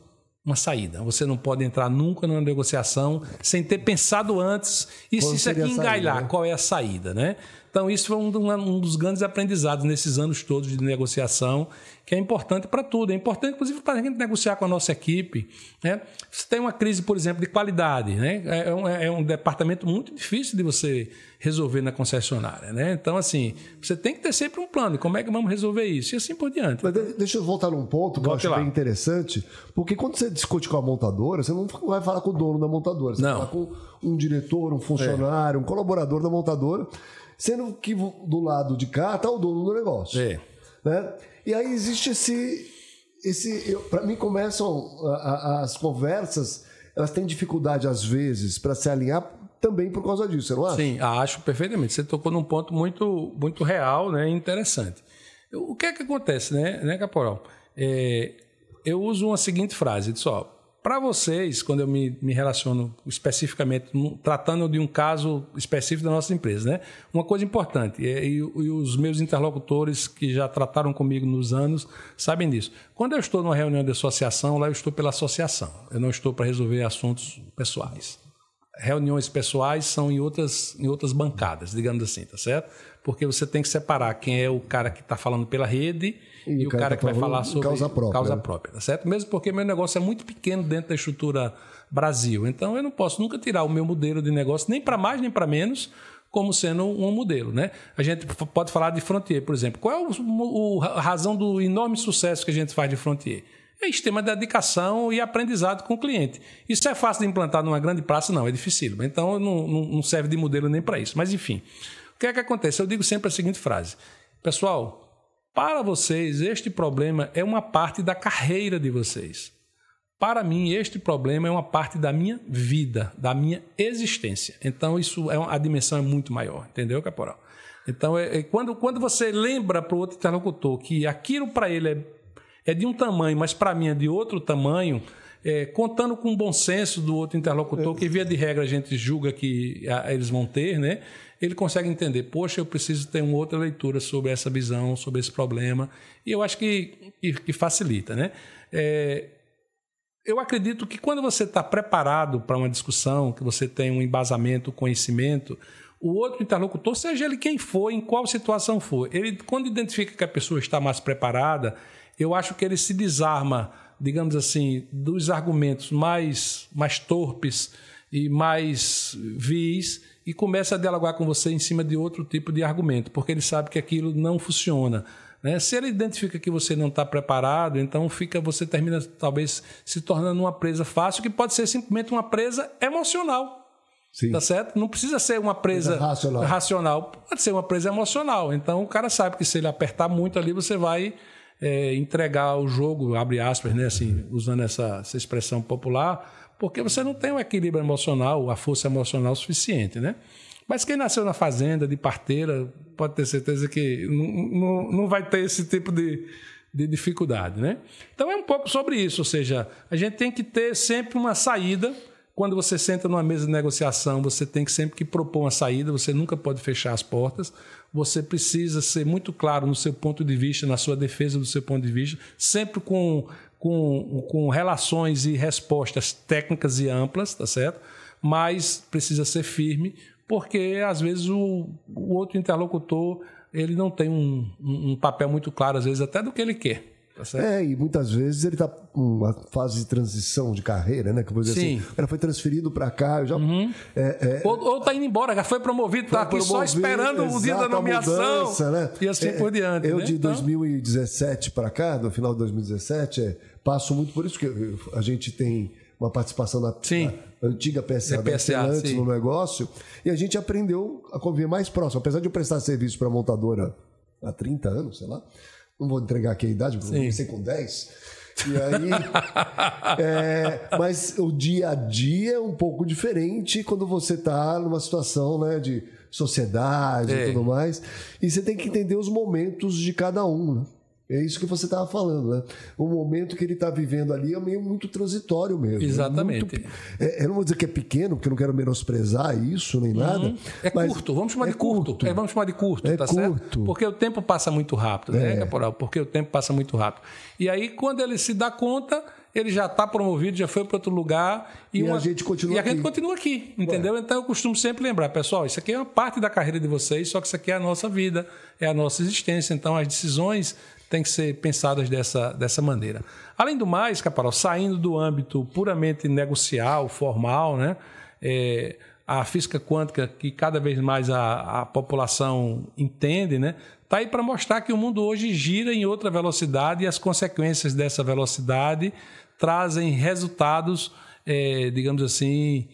uma saída. Você não pode entrar nunca numa negociação sem ter pensado antes e Quando se isso aqui engailar, saída, né? qual é a saída, né? Então, isso foi um, um dos grandes aprendizados nesses anos todos de negociação, que é importante para tudo. É importante, inclusive, para a gente negociar com a nossa equipe. Né? Se tem uma crise, por exemplo, de qualidade, né? é, é um, é, é um departamento muito difícil de você resolver na concessionária. Né? Então, assim, você tem que ter sempre um plano. Como é que vamos resolver isso? E assim por diante. Mas deixa eu voltar num ponto que Volte eu acho bem interessante, porque quando você discute com a montadora, você não vai falar com o dono da montadora, você não. com um diretor, um funcionário, é. um colaborador da montadora. Sendo que do lado de cá está o dono do negócio. É. Né? E aí existe esse. esse Para mim, começam a, a, as conversas, elas têm dificuldade, às vezes, para se alinhar também por causa disso, você não acha? Sim, ah, acho perfeitamente. Você tocou num ponto muito, muito real né, e interessante. O que é que acontece, né, né Caporal? É, eu uso uma seguinte frase: só para vocês, quando eu me, me relaciono especificamente, tratando de um caso específico da nossa empresa, né? uma coisa importante, é, e, e, os meus interlocutores que já trataram comigo nos anos sabem disso. Quando eu estou numa reunião de associação, lá eu estou pela associação, eu não estou para resolver assuntos pessoais. Reuniões pessoais são em outras, em outras bancadas, digamos assim, tá certo? Porque você tem que separar quem é o cara que está falando pela rede e, o cara, cara tá que vai falar sobre causa própria. causa própria, tá certo? Mesmo porque meu negócio é muito pequeno dentro da estrutura Brasil. Então eu não posso nunca tirar o meu modelo de negócio, nem para mais nem para menos, como sendo um modelo. Né? A gente pode falar de Frontier, por exemplo. Qual é o, o, a razão do enorme sucesso que a gente faz de Frontier? É de dedicação e aprendizado com o cliente. Isso é fácil de implantar numa grande praça? Não, é difícil. Então não, não serve de modelo nem para isso. Mas enfim, o que é que acontece? Eu digo sempre a seguinte frase. Pessoal, para vocês, este problema é uma parte da carreira de vocês. Para mim, este problema é uma parte da minha vida, da minha existência. Então, isso é uma, a dimensão é muito maior, entendeu, Caporal? Então, é, é quando, quando você lembra para o outro interlocutor que aquilo para ele é, é de um tamanho, mas para mim é de outro tamanho, é, contando com o bom senso do outro interlocutor, é. que via de regra a gente julga que a, eles vão ter, né? ele consegue entender, poxa, eu preciso ter uma outra leitura sobre essa visão, sobre esse problema, e eu acho que, que, que facilita. Né? É, eu acredito que quando você está preparado para uma discussão, que você tem um embasamento, conhecimento, o outro interlocutor, seja ele quem for, em qual situação for, ele quando identifica que a pessoa está mais preparada, eu acho que ele se desarma digamos assim, dos argumentos mais, mais torpes e mais vis e começa a dialogar com você em cima de outro tipo de argumento, porque ele sabe que aquilo não funciona. Né? Se ele identifica que você não está preparado, então fica você termina talvez se tornando uma presa fácil, que pode ser simplesmente uma presa emocional. Sim. Tá certo? Não precisa ser uma presa é racional. racional, pode ser uma presa emocional. Então o cara sabe que se ele apertar muito ali, você vai é, entregar o jogo, abre aspas, né, assim, usando essa, essa expressão popular, porque você não tem o um equilíbrio emocional, a força emocional suficiente, né? Mas quem nasceu na fazenda, de parteira, pode ter certeza que não, não, não vai ter esse tipo de, de dificuldade, né? Então é um pouco sobre isso, ou seja, a gente tem que ter sempre uma saída. Quando você senta numa mesa de negociação, você tem que sempre que propor uma saída, você nunca pode fechar as portas, você precisa ser muito claro no seu ponto de vista, na sua defesa do seu ponto de vista, sempre com, com, com relações e respostas técnicas e amplas, tá certo? Mas precisa ser firme, porque às vezes o, o outro interlocutor ele não tem um, um papel muito claro, às vezes, até do que ele quer. Tá é, e muitas vezes ele está uma fase de transição de carreira, né? Que eu assim, o cara foi transferido para cá, já. Uhum. É, é, ou, está indo embora, já foi promovido, está aqui só esperando o dia da nomeação. Mudança, né? E assim é, por diante. Eu, né? de então... 2017 para cá, no final de 2017, é, passo muito por isso, que a gente tem uma participação na antiga PSA, é PSA antes no negócio, e a gente aprendeu a conviver mais próximo. Apesar de eu prestar serviço para a montadora há 30 anos, sei lá. Não vou entregar aqui a idade, porque eu comecei com 10. E aí. é, mas o dia a dia é um pouco diferente quando você está numa situação né, de sociedade e tudo mais. E você tem que entender os momentos de cada um, né? É isso que você estava falando, né? O momento que ele está vivendo ali é meio muito transitório mesmo. Né? Exatamente. É muito, é, eu não vou dizer que é pequeno, porque eu não quero menosprezar isso nem uhum. nada. É curto, vamos chamar é de curto. curto. É, vamos chamar de curto, é tá curto. certo? Porque o tempo passa muito rápido, né, é. Caporal? Porque o tempo passa muito rápido. E aí, quando ele se dá conta, ele já está promovido, já foi para outro lugar. E, e uma... a gente continua aqui. e aqui. a gente continua aqui, entendeu? Ué. Então eu costumo sempre lembrar, pessoal, isso aqui é uma parte da carreira de vocês, só que isso aqui é a nossa vida, é a nossa existência. Então as decisões têm que ser pensadas dessa, dessa maneira. Além do mais, Caparol, saindo do âmbito puramente negocial, formal, né? É, a física quântica, que cada vez mais a, a população entende, né? Está aí para mostrar que o mundo hoje gira em outra velocidade e as consequências dessa velocidade trazem resultados, é, digamos assim,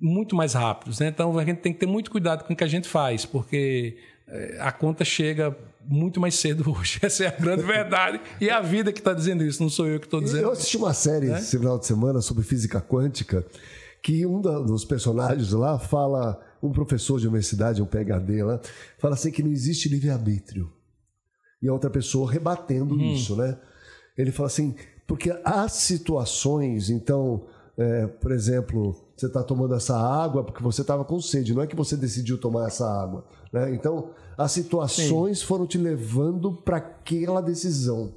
muito mais rápidos. Né? Então a gente tem que ter muito cuidado com o que a gente faz, porque é, a conta chega muito mais cedo hoje. Essa é a grande verdade. e é a vida que está dizendo isso, não sou eu que estou dizendo. Eu assisti uma série né? esse final de semana sobre física quântica, que um dos personagens lá fala, um professor de universidade, um PhD lá, fala assim que não existe livre-arbítrio. E a outra pessoa rebatendo hum. isso, né? Ele fala assim, porque há situações, então, é, por exemplo, você está tomando essa água porque você estava com sede, não é que você decidiu tomar essa água. Né? Então, as situações Sim. foram te levando para aquela decisão.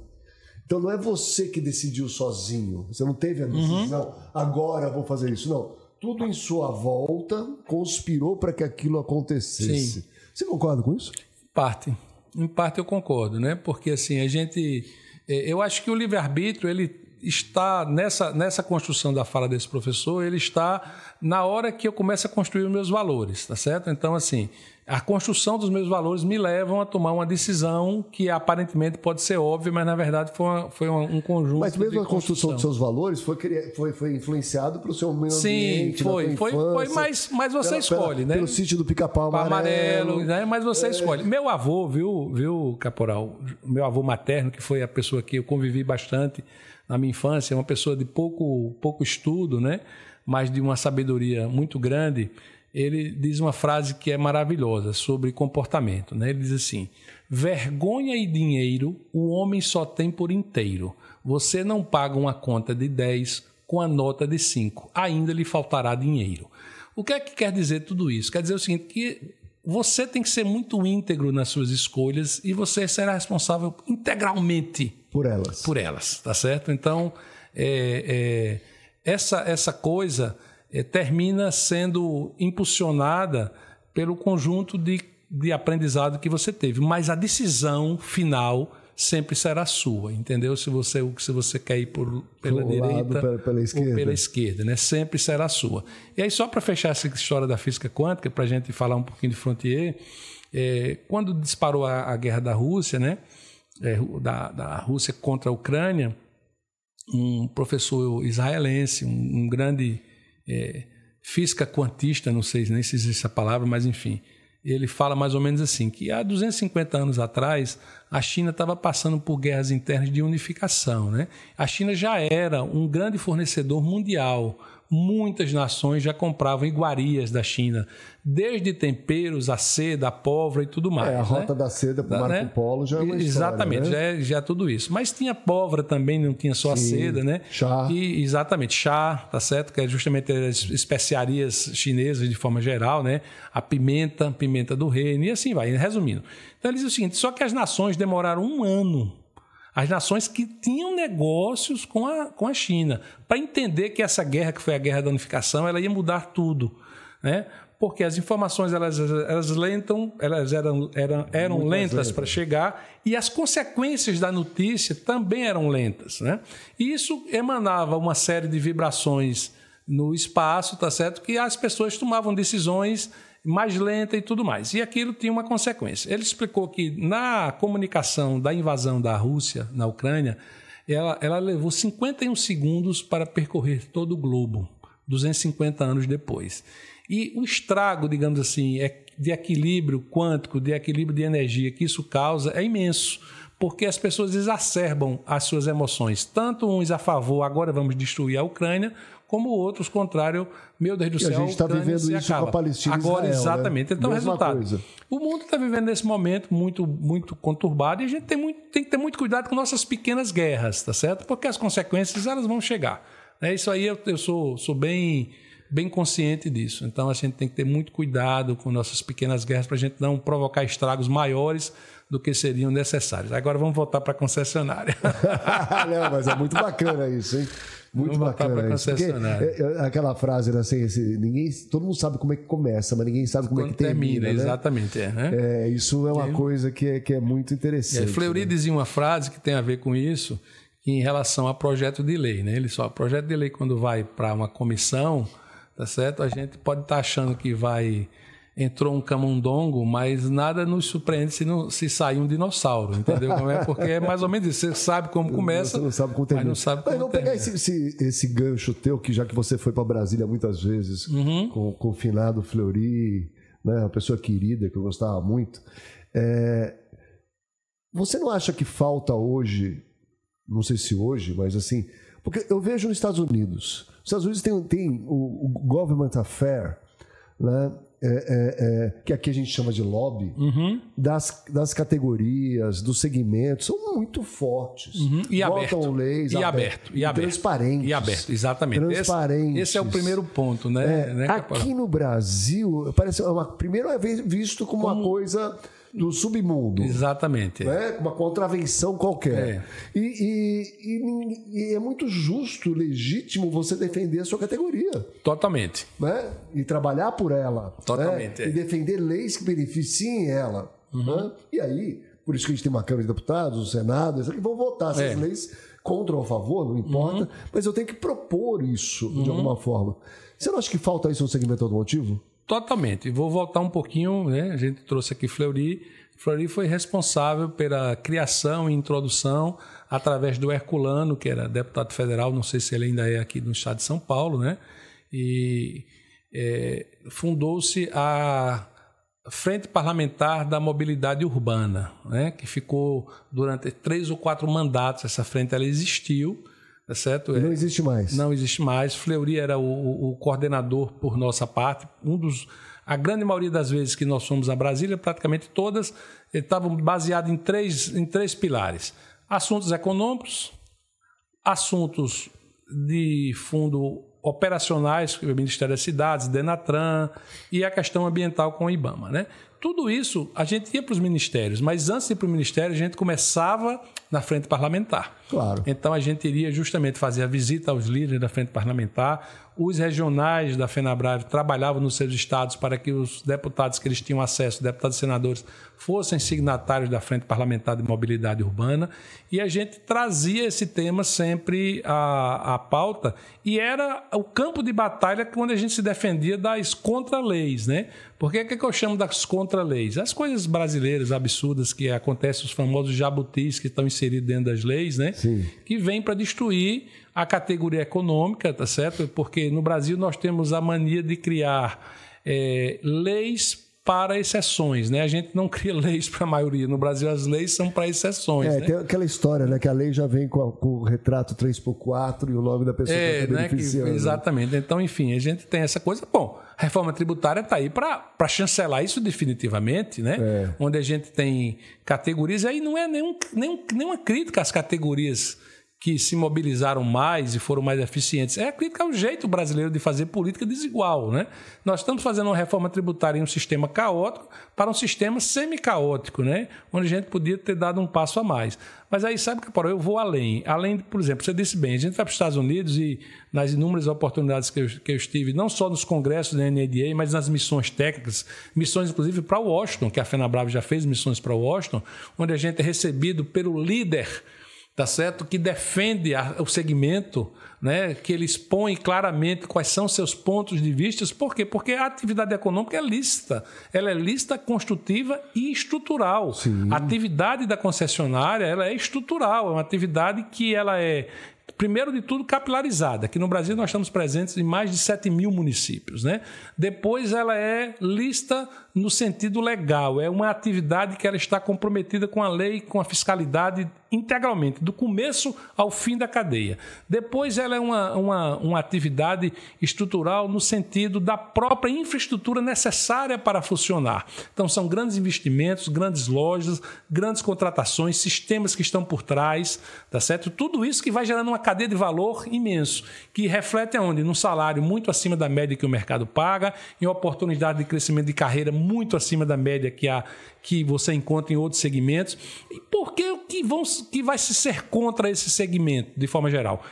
Então, não é você que decidiu sozinho, você não teve a uhum. decisão, uhum. agora vou fazer isso. Não. Tudo em sua volta conspirou para que aquilo acontecesse. Sim. Você concorda com isso? Parte. Em parte eu concordo, né? Porque assim, a gente. É, eu acho que o livre-arbítrio ele está nessa, nessa construção da fala desse professor, ele está na hora que eu começo a construir os meus valores, tá certo? Então, assim, a construção dos meus valores me levam a tomar uma decisão que aparentemente pode ser óbvia, mas na verdade foi, uma, foi um conjunto. Mas mesmo a construção, construção dos seus valores foi, foi, foi influenciado pelo seu meio ambiente, Sim, foi, foi, foi, mas, mas você pela, escolhe, pela, né? Pelo sítio do pica-pau amarelo, amarelo. né? Mas você é. escolhe. Meu avô, viu, viu, Caporal? Meu avô materno, que foi a pessoa que eu convivi bastante na minha infância, uma pessoa de pouco, pouco estudo, né? mas de uma sabedoria muito grande, ele diz uma frase que é maravilhosa sobre comportamento. Né? Ele diz assim: Vergonha e dinheiro o homem só tem por inteiro. Você não paga uma conta de 10 com a nota de 5, ainda lhe faltará dinheiro. O que é que quer dizer tudo isso? Quer dizer o seguinte: que você tem que ser muito íntegro nas suas escolhas e você será responsável integralmente por elas. Por elas, tá certo? Então, é, é, essa, essa coisa é, termina sendo impulsionada pelo conjunto de, de aprendizado que você teve, mas a decisão final sempre será sua, entendeu? Se você se você quer ir por, pela o direita pela, pela, esquerda. ou pela esquerda, né? Sempre será sua. E aí só para fechar essa história da física quântica, para a gente falar um pouquinho de Frontier, é, quando disparou a, a guerra da Rússia, né? é, da, da Rússia contra a Ucrânia, um professor israelense, um, um grande é, física quantista, não sei nem se existe essa palavra, mas enfim, ele fala mais ou menos assim, que há 250 anos atrás a China estava passando por guerras internas de unificação. Né? A China já era um grande fornecedor mundial muitas nações já compravam iguarias da China, desde temperos, a seda, a pólvora e tudo mais. É, a né? rota da seda para o né? Marco né? Polo já é uma Exatamente, história, né? já, é, já é tudo isso. Mas tinha pólvora também, não tinha só Sim, a seda, né? Chá. E, exatamente, chá, tá certo? Que é justamente as especiarias chinesas de forma geral, né? A pimenta, pimenta do reino e assim vai, resumindo. Então eles dizem o seguinte, só que as nações demoraram um ano as nações que tinham negócios com a, com a China, para entender que essa guerra, que foi a guerra da unificação, ela ia mudar tudo. Né? Porque as informações elas, elas, lentam, elas eram, eram, eram lentas para chegar e as consequências da notícia também eram lentas. Né? E isso emanava uma série de vibrações no espaço, tá certo? Que as pessoas tomavam decisões mais lenta e tudo mais. E aquilo tinha uma consequência. Ele explicou que na comunicação da invasão da Rússia na Ucrânia, ela, ela levou 51 segundos para percorrer todo o globo, 250 anos depois. E o estrago, digamos assim, é de equilíbrio quântico, de equilíbrio de energia que isso causa é imenso porque as pessoas exacerbam as suas emoções, tanto uns a favor, agora vamos destruir a Ucrânia, como outros contrário, meu Deus do céu, e a gente está vivendo isso acaba. com a Palestina Agora, Israel, né? exatamente. Né? Então, Mesma resultado. Coisa. O mundo está vivendo nesse momento muito, muito conturbado e a gente tem, muito, tem que ter muito cuidado com nossas pequenas guerras, tá certo? Porque as consequências elas vão chegar. É isso aí, eu, eu sou, sou bem bem consciente disso. Então a gente tem que ter muito cuidado com nossas pequenas guerras para a gente não provocar estragos maiores do que seriam necessários. Agora vamos voltar para a concessionária. não, mas é muito bacana isso, hein? Muito Vamos bacana isso. É, é, é aquela frase né, assim, ninguém, todo mundo sabe como é que começa, mas ninguém sabe como Quando é que termina. termina né? Exatamente. É, né? é, isso é uma coisa que é, que é muito interessante. É, Fleury né? dizia uma frase que tem a ver com isso, em relação a projeto de lei. Né? Ele só, projeto de lei, quando vai para uma comissão, tá certo? A gente pode estar tá achando que vai entrou um camundongo, mas nada nos surpreende se, não, se sair um dinossauro, entendeu como é? Porque é mais ou menos isso. Você sabe como começa, você não sabe como termina. mas não sabe como mas vamos pegar esse, esse, esse, gancho teu, que já que você foi para Brasília muitas vezes, uhum. com, o finado Fleury, né, uma pessoa querida que eu gostava muito, é... você não acha que falta hoje, não sei se hoje, mas assim, porque eu vejo nos Estados Unidos, os Estados Unidos tem, tem o, o Government Affair, né, é, é, é, que aqui a gente chama de lobby, uhum. das, das categorias, dos segmentos, são muito fortes. Uhum. E, aberto. Leis, e aberto. e aberto. transparentes. E aberto, exatamente. Transparentes. Esse, esse, é o primeiro ponto, né? É, né aqui no Brasil, parece uma, primeiro é visto como, como... uma coisa do submundo. Exatamente. Né? Uma contravenção qualquer. É. E, e, e, e, é muito justo, legítimo você defender a sua categoria. Totalmente. Né? E trabalhar por ela. Totalmente. Né? É. E defender leis que beneficiem ela. Uhum. Né? E aí, por isso que a gente tem uma Câmara de Deputados, o um Senado, que vão votar essas é. leis contra ou a favor, não importa, uhum. mas eu tenho que propor isso uhum. de alguma forma. Você não acha que falta isso no segmento automotivo? totalmente. Vou voltar um pouquinho, né? A gente trouxe aqui Fleury. Fleury foi responsável pela criação e introdução através do Herculano, que era deputado federal, não sei se ele ainda é aqui no estado de São Paulo, né? E é, fundou-se a Frente Parlamentar da Mobilidade Urbana, né? Que ficou durante três ou quatro mandatos. Essa frente ela existiu é certo? Não é. existe mais. Não existe mais. Fleury era o, o coordenador por nossa parte, um dos a grande maioria das vezes que nós fomos a Brasília, praticamente todas, estavam baseadas em três, em três pilares: assuntos econômicos, assuntos de fundo operacionais, é o Ministério das Cidades, Denatran, e a questão ambiental com o IBAMA. Né? Tudo isso a gente ia para os ministérios, mas antes de ir para o ministério, a gente começava na frente parlamentar. Claro. Então a gente iria justamente fazer a visita aos líderes da frente parlamentar. Os regionais da FENABRAVE trabalhavam nos seus estados para que os deputados que eles tinham acesso, deputados e senadores, fossem signatários da Frente Parlamentar de Mobilidade Urbana. E a gente trazia esse tema sempre à, à pauta e era o campo de batalha quando a gente se defendia das contra-leis, né? Porque é que eu chamo das contraleis? As coisas brasileiras absurdas que acontecem, os famosos jabutis que estão inseridos dentro das leis, né? Sim. Que vêm para destruir a categoria econômica, tá certo? Porque no Brasil nós temos a mania de criar é, leis para exceções, né? A gente não cria leis para a maioria. No Brasil, as leis são para exceções. É, né? tem aquela história, né? Que a lei já vem com, a, com o retrato 3x4 e o nome da pessoa é, tá né, que está né? beneficiando. Que, exatamente. Então, enfim, a gente tem essa coisa. Bom, a reforma tributária está aí para chancelar isso definitivamente, né? É. Onde a gente tem categorias, aí não é nenhum, nenhum, nenhuma crítica às categorias que se mobilizaram mais e foram mais eficientes. É a crítica ao jeito brasileiro de fazer política desigual. Né? Nós estamos fazendo uma reforma tributária em um sistema caótico para um sistema semi-caótico, né? onde a gente podia ter dado um passo a mais. Mas aí, sabe o que, Paulo, eu vou além. Além, por exemplo, você disse bem, a gente vai para os Estados Unidos e nas inúmeras oportunidades que eu, que eu estive, não só nos congressos da NADA, mas nas missões técnicas, missões inclusive para Washington, que a FenaBrave já fez missões para Washington, onde a gente é recebido pelo líder tá certo? Que defende a, o segmento, né? Que ele expõe claramente quais são seus pontos de vista. Por quê? Porque a atividade econômica é lícita, ela é lícita, construtiva e estrutural. Sim. A atividade da concessionária, ela é estrutural, é uma atividade que ela é Primeiro de tudo, capilarizada. Aqui no Brasil nós estamos presentes em mais de 7 mil municípios. Né? Depois ela é lista no sentido legal. É uma atividade que ela está comprometida com a lei, com a fiscalidade integralmente, do começo ao fim da cadeia. Depois, ela é uma, uma, uma atividade estrutural no sentido da própria infraestrutura necessária para funcionar. Então, são grandes investimentos, grandes lojas, grandes contratações, sistemas que estão por trás, tá certo? Tudo isso que vai gerando uma cadeia de valor imenso, que reflete aonde? Num salário muito acima da média que o mercado paga, em oportunidade de crescimento de carreira muito acima da média que, há que você encontra em outros segmentos. E por que, que vão que vai se ser contra esse segmento, de forma geral?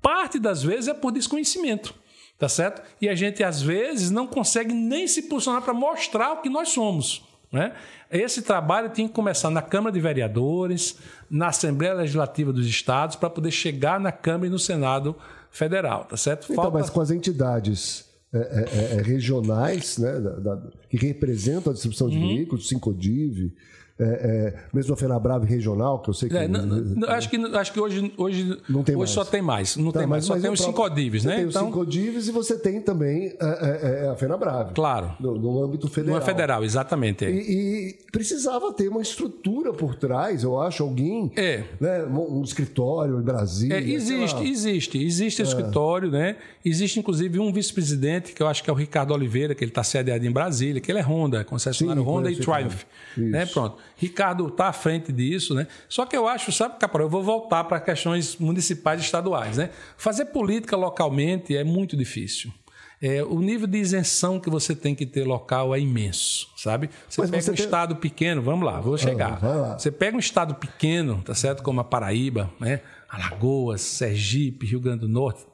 Parte das vezes é por desconhecimento, tá certo? E a gente, às vezes, não consegue nem se posicionar para mostrar o que nós somos. Né? Esse trabalho tem que começar na Câmara de Vereadores, na Assembleia Legislativa dos Estados, para poder chegar na Câmara e no Senado Federal, tá certo? Então, Falta... Então, mas com as entidades é, é, é, é, regionais, né, da, da, que representam a distribuição de uhum. veículos, Sincodiv, é, é, mesmo a FenaBrave regional, que eu sei que. É, não, não, acho que, acho que hoje, hoje, não tem hoje mais. só tem mais. Não tá, tem mais, mas, só mas tem os cinco Cincodives, né? Tem então, cinco Cincodives e você tem também é, é, é, a, FenaBrave. Claro. No, no âmbito federal. No federal, exatamente. E, e, precisava ter uma estrutura por trás, eu acho, alguém. É. Né, um escritório em Brasília. existe, existe. Existe escritório, né? Existe, inclusive, um vice-presidente, que eu acho que é o Ricardo Oliveira, que ele está sediado em Brasília, que ele é Honda, concessionário Sim, Honda e Triumph. Né? Pronto. Ricardo está à frente disso, né? Só que eu acho, sabe, Caporal, eu vou voltar para questões municipais e estaduais, né? Fazer política localmente é muito difícil. É, o nível de isenção que você tem que ter local é imenso, sabe? Você Mas pega você um tem... estado pequeno, vamos lá, vou ah, chegar. Ah, lá. Você pega um estado pequeno, tá certo? Como a Paraíba, né? Alagoas, Sergipe, Rio Grande do Norte,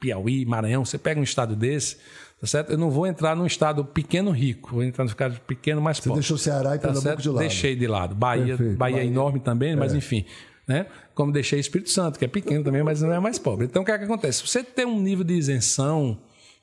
Piauí, Maranhão, você pega um estado desse, Tá certo? Eu não vou entrar num estado pequeno rico, vou entrar num estado pequeno mais pobre. Você deixou o Ceará e tá Pernambuco certo? de lado. Deixei de lado. Bahia, Bahia, Bahia, é enorme também, é. mas enfim. Né? Como deixei Espírito Santo, que é pequeno também, mas não é mais pobre. Então, o que, é que acontece? Você ter um nível de isenção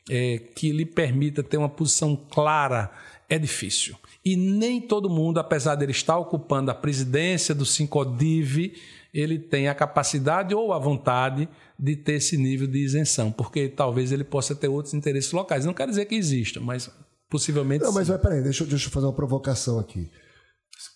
é, que lhe permita ter uma posição clara é difícil. E nem todo mundo, apesar de ele estar ocupando a presidência do Cincodive, ele tem a capacidade ou a vontade de ter esse nível de isenção, porque talvez ele possa ter outros interesses locais. Não quer dizer que existam, mas possivelmente. Não, sim. mas vai, peraí, deixa, deixa eu fazer uma provocação aqui.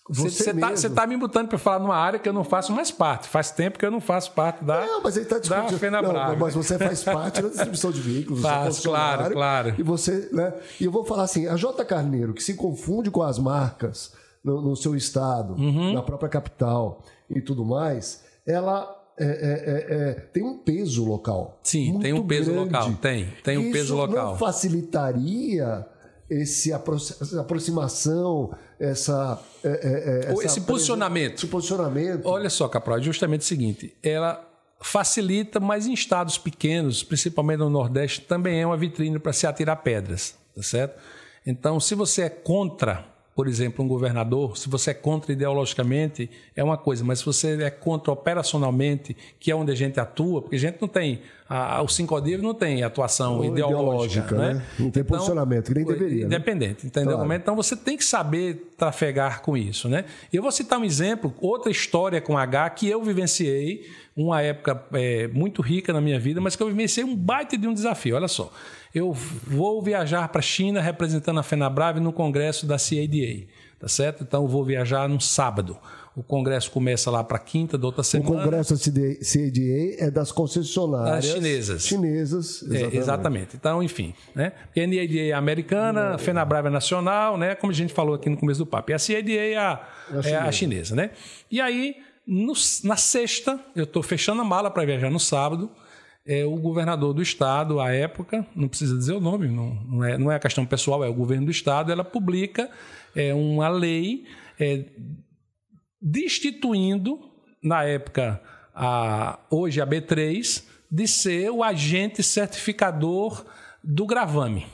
Você está mesmo... tá me botando para falar numa área que eu não faço mais parte. Faz tempo que eu não faço parte da. Não, mas ele está discutindo. Não, não, mas você faz parte da distribuição de veículos. É faz, claro, claro. E você, né? E eu vou falar assim: a J Carneiro, que se confunde com as marcas no, no seu estado, uhum. na própria capital, e tudo mais, ela é, é, é, é, tem um peso local. Sim, tem um peso grande. local. Tem, tem um Isso peso local. Não facilitaria esse apro essa aproximação, essa, é, é, essa esse posicionamento. Esse posicionamento. Olha só, Capral, é justamente o seguinte: ela facilita, mas em estados pequenos, principalmente no Nordeste, também é uma vitrine para se atirar pedras, tá certo? Então, se você é contra por exemplo, um governador, se você é contra ideologicamente, é uma coisa, mas se você é contra operacionalmente, que é onde a gente atua, porque a gente não tem, a, cinco o Sincodiv não tem atuação ideológica, ideológica né? né? Não tem então, posicionamento, que nem deveria. Né? Independente, né? entendeu? Claro. Então você tem que saber trafegar com isso, né? Eu vou citar um exemplo, outra história com H que eu vivenciei, uma época é, muito rica na minha vida, mas que eu vivenciei um baita de um desafio, olha só eu vou viajar para a China representando a FenaBrave no congresso da CADA, tá certo? Então vou viajar no sábado. O congresso começa lá para quinta da outra semana. O congresso da CADA é das concessionárias das chinesas. Chinesas, é, exatamente. É, exatamente. Então, enfim, né? NADA é americana, FenaBrave é nacional, né? Como a gente falou aqui no começo do papo. E a CADA é, é, é a, chinesa. É a chinesa, né? E aí, no, na sexta, eu estou fechando a mala para viajar no sábado é, o governador do estado, à época, não precisa dizer o nome, não, não, é, não é a questão pessoal, é o governo do estado, ela publica é, uma lei é, destituindo, na época, a, hoje a B3, de ser o agente certificador do gravame.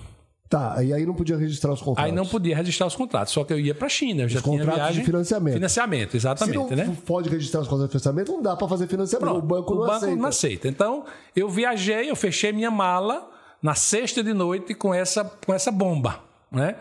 Tá, e aí não podia registrar os contratos. Aí não podia registrar os contratos, só que eu ia para a China. os já contratos viagem, de financiamento. Financiamento, exatamente. Se não né? pode registrar os contratos de financiamento, não dá para fazer financiamento. Pronto, o banco, o não, banco aceita. não aceita. Então, eu viajei, eu fechei minha mala na sexta de noite com essa, com essa bomba. Né?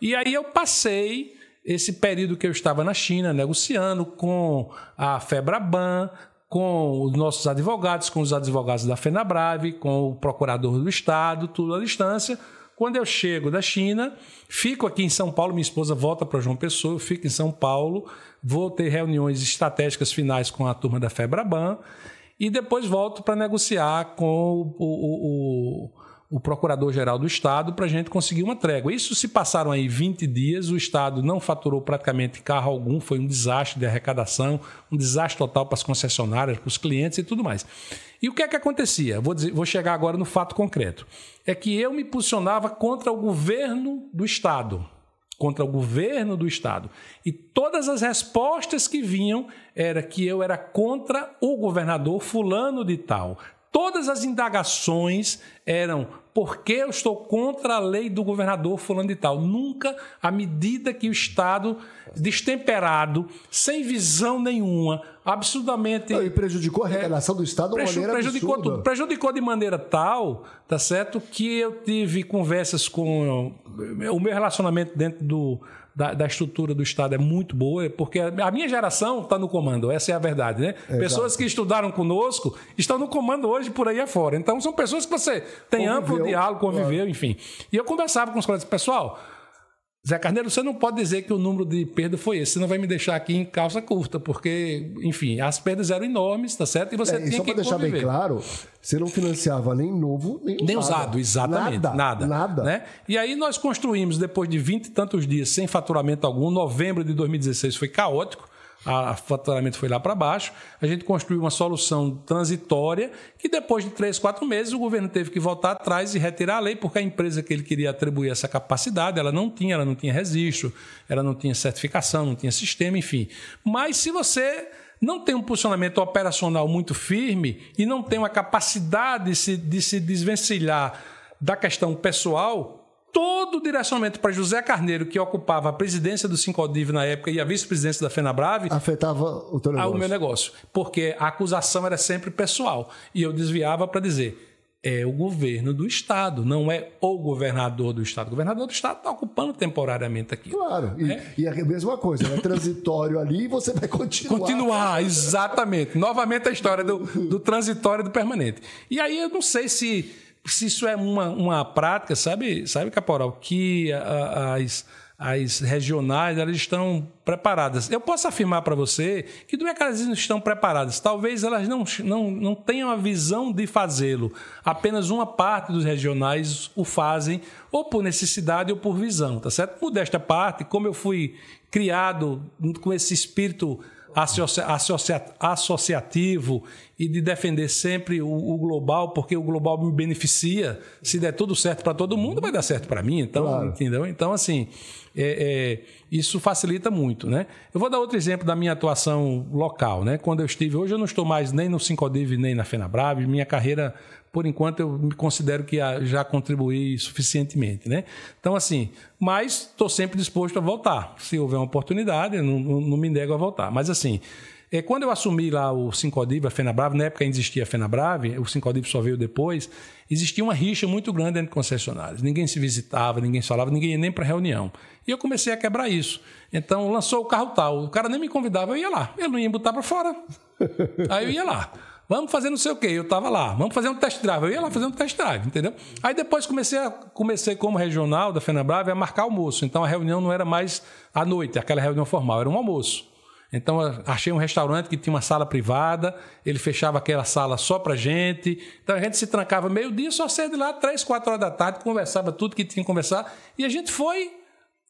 E aí eu passei esse período que eu estava na China negociando com a Febraban, com os nossos advogados, com os advogados da FenaBrave, com o procurador do Estado, tudo à distância quando eu chego da China, fico aqui em São Paulo, minha esposa volta para João Pessoa, eu fico em São Paulo, vou ter reuniões estratégicas finais com a turma da Febraban e depois volto para negociar com o, o, o o Procurador-Geral do Estado para a gente conseguir uma trégua. Isso se passaram aí 20 dias, o Estado não faturou praticamente carro algum, foi um desastre de arrecadação, um desastre total para as concessionárias, para os clientes e tudo mais. E o que é que acontecia? Vou, dizer, vou chegar agora no fato concreto. É que eu me posicionava contra o governo do Estado, contra o governo do estado. E todas as respostas que vinham era que eu era contra o governador fulano de tal, Todas as indagações eram porque eu estou contra a lei do governador fulano de tal. Nunca, à medida que o Estado, destemperado, sem visão nenhuma, absurdamente... e prejudicou a relação do Estado de maneira Prejudicou absurda. tudo. Prejudicou de maneira tal, tá certo, que eu tive conversas com... Eh, o meu relacionamento dentro do da, da, estrutura do Estado é muito boa, porque a minha geração está no comando, essa é a verdade, né? Exato. Pessoas que estudaram conosco estão no comando hoje por aí afora. Então, são pessoas que você tem conviveu, amplo diálogo, conviveu, claro. enfim. E eu conversava com os colegas, pessoal, Zé Carneiro, você não pode dizer que o número de perda foi esse, você não vai me deixar aqui em calça curta, porque, enfim, as perdas eram enormes, tá certo? E você é, tinha e só que deixar conviver. bem claro, você não financiava nem novo, nem, nem usado. exatamente. Nada. Nada. nada. Né? E aí nós construímos, depois de vinte e tantos dias sem faturamento algum, novembro de 2016 foi caótico, a, o faturamento foi lá para baixo. A gente construiu uma solução transitória que depois de três, quatro meses o governo teve que voltar atrás e retirar a lei, porque a empresa que ele queria atribuir essa capacidade, ela não tinha, ela não tinha registro, ela não tinha certificação, não tinha sistema, enfim. Mas se você não tem um posicionamento operacional muito firme e não tem uma capacidade de se, de se desvencilhar da questão pessoal, todo o direcionamento para José Carneiro, que ocupava a presidência do Sincodiv na época e a vice-presidência da FenaBrave, afetava o teu ah, negócio. meu negócio, porque a acusação era sempre pessoal e eu desviava para dizer é o governo do estado, não é o governador do estado. O governador do estado está ocupando temporariamente aqui. Claro, e é, e é a mesma coisa, é transitório ali e você vai continuar. Continuar, exatamente. Novamente a história do, do transitório e do permanente. E aí eu não sei se se isso é uma, uma prática, sabe, sabe, Caporal, que as, as regionais elas estão preparadas. Eu posso afirmar para você que não é que elas não estão preparadas. Talvez elas não, não, não tenham a visão de fazê-lo. Apenas uma parte dos regionais o fazem, ou por necessidade ou por visão, tá certo? Modesta parte, como eu fui criado com esse espírito associa associativo e de defender sempre o, o, global, porque o global me beneficia. Se der tudo certo para todo mundo, vai dar certo para mim. Então, claro. entendeu? Então, assim, é, é, isso facilita muito, né? Eu vou dar outro exemplo da minha atuação local, né? Quando eu estive, hoje eu não estou mais nem no Sincodiv nem na FenaBrave, minha carreira por enquanto eu me considero que já contribuí suficientemente, né? Então, assim, mas estou sempre disposto a voltar. Se houver uma oportunidade, não, não, me nego a voltar. Mas, assim, é, quando eu assumi lá o Sincodiv, a Fenabrave, na época ainda existia a Fenabrave, o Sincodiv só veio depois, existia uma rixa muito grande entre concessionários. Ninguém se visitava, ninguém falava, ninguém ia nem para reunião. E eu comecei a quebrar isso. Então, lançou o carro tal, o cara nem me convidava, eu ia lá. Eu não ia botar para fora. Aí eu ia lá. Vamos fazer não sei o quê. Eu estava lá. Vamos fazer um test drive. Eu ia lá fazer um test drive, entendeu? Aí depois comecei a, comecei como regional da FenaBrave a marcar almoço. Então a reunião não era mais à noite, aquela reunião formal, era um almoço. Então achei um restaurante que tinha uma sala privada, ele fechava aquela sala só para gente. Então a gente se trancava meio dia, só saía de lá três, quatro horas da tarde, conversava tudo que tinha que conversar e a gente foi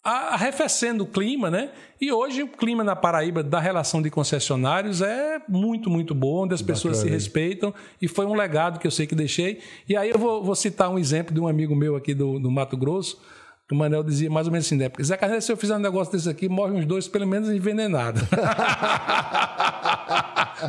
arrefecendo o clima, né? E hoje o clima na Paraíba da relação de concessionários é muito, muito bom, onde as Bacana. pessoas se respeitam e foi um legado que eu sei que deixei. E aí eu vou, vou citar um exemplo de um amigo meu aqui do, do Mato Grosso, o Manel dizia mais ou menos assim, né? Porque Zé Carneiro, se eu fizer um negócio desse aqui, morrem uns dois, pelo menos envenenados.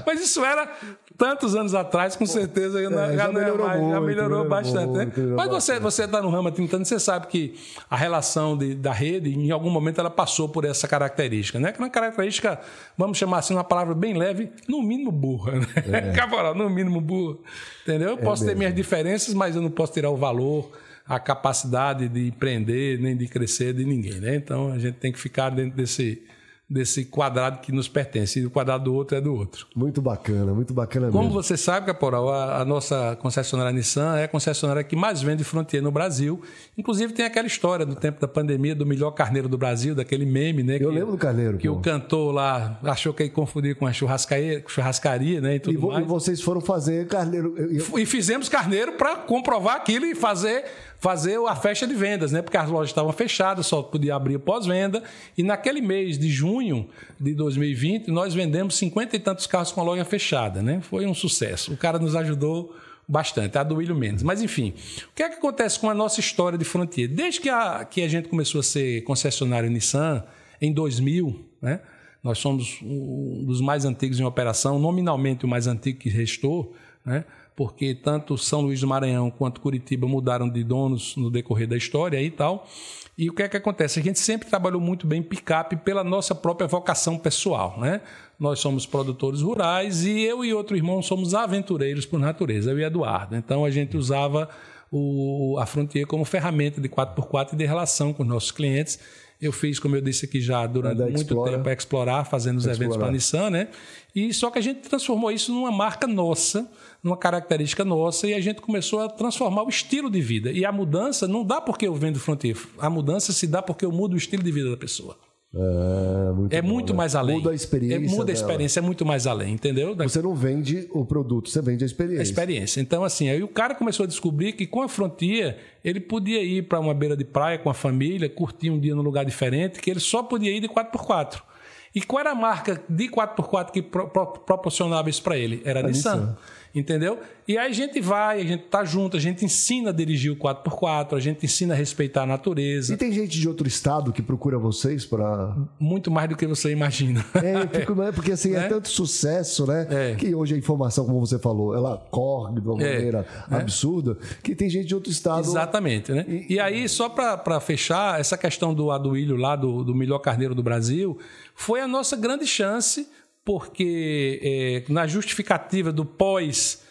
Mas isso era tantos anos atrás, com certeza. É, já, já, melhorou, mais, muito, já melhorou bastante. Né? Muito, né? melhorou Mas você bastante. está no ramo há 30 anos, você sabe que a relação de, da rede, em algum momento, ela passou por essa característica. Né? Que é uma característica, vamos chamar assim, uma palavra bem leve, no mínimo burra. Né? É. Caporal, no mínimo burra. Entendeu? Eu é posso ter minhas diferenças, mas eu não posso tirar o valor a capacidade de empreender, nem de crescer de ninguém. Né? Então a gente tem que ficar dentro desse, desse quadrado que nos pertence, e o quadrado do outro é do outro. Muito bacana, muito bacana Como mesmo. Como você sabe, Caporal, a, a, nossa concessionária Nissan é a concessionária que mais vende frontier no Brasil. Inclusive tem aquela história do tempo da pandemia do melhor carneiro do Brasil, daquele meme, né? Eu que, lembro do carneiro. Que pô. o cantor lá achou que ia confundir com a churrascaria, churrascaria né? E, tudo e, mais. e vocês foram fazer carneiro. Eu... E fizemos carneiro para comprovar aquilo e fazer fazer a festa de vendas, né? Porque as lojas estavam fechadas, só podia abrir pós-venda. E naquele mês de junho de 2020, nós vendemos cinquenta e tantos carros com a loja fechada, né? Foi um sucesso. O cara nos ajudou bastante, a do William Mendes. Mas, enfim, o que é que acontece com a nossa história de Frontier? Desde que a, que a gente começou a ser concessionário Nissan, em 2000, né? Nós somos um dos mais antigos em operação, nominalmente o mais antigo que restou, né? porque tanto São Luís do Maranhão quanto Curitiba mudaram de donos no decorrer da história e tal. E o que é que acontece? A gente sempre trabalhou muito bem picape pela nossa própria vocação pessoal, né? Nós somos produtores rurais e eu e outro irmão somos aventureiros por natureza, eu e Eduardo. Então a gente usava o, a Frontier como ferramenta de 4x4 e de relação com os nossos clientes eu fiz, como eu disse aqui já, durante muito Explora. tempo, a Explorar, fazendo os Explorar. eventos para a Nissan, né? E só que a gente transformou isso numa marca nossa, numa característica nossa, e a gente começou a transformar o estilo de vida. E a mudança não dá porque eu vendo Frontier, a mudança se dá porque eu mudo o estilo de vida da pessoa. É muito, é muito né? mais além. Muda a experiência. É, muda a experiência, é muito mais além, entendeu? Você não vende o produto, você vende a experiência. A experiência. Então, assim, aí o cara começou a descobrir que com a frontier ele podia ir para uma beira de praia com a família, curtir um dia num lugar diferente, que ele só podia ir de 4x4. E qual era a marca de 4x4 que pro, pro, proporcionava isso para ele? Era a, a Nissan. Nissan entendeu? E aí a gente vai, a gente tá junto, a gente ensina a dirigir o 4x4, a gente ensina a respeitar a natureza. E tem gente de outro estado que procura vocês para Muito mais do que você imagina. É, fico, é. porque assim, é? é tanto sucesso, né? É. Que hoje a informação, como você falou, ela corre de uma é. maneira é. absurda, que tem gente de outro estado. Exatamente, né? E, e aí, só para fechar, essa questão do Aduílio lá, do, do melhor carneiro do Brasil, foi a nossa grande chance porque é, na justificativa do pós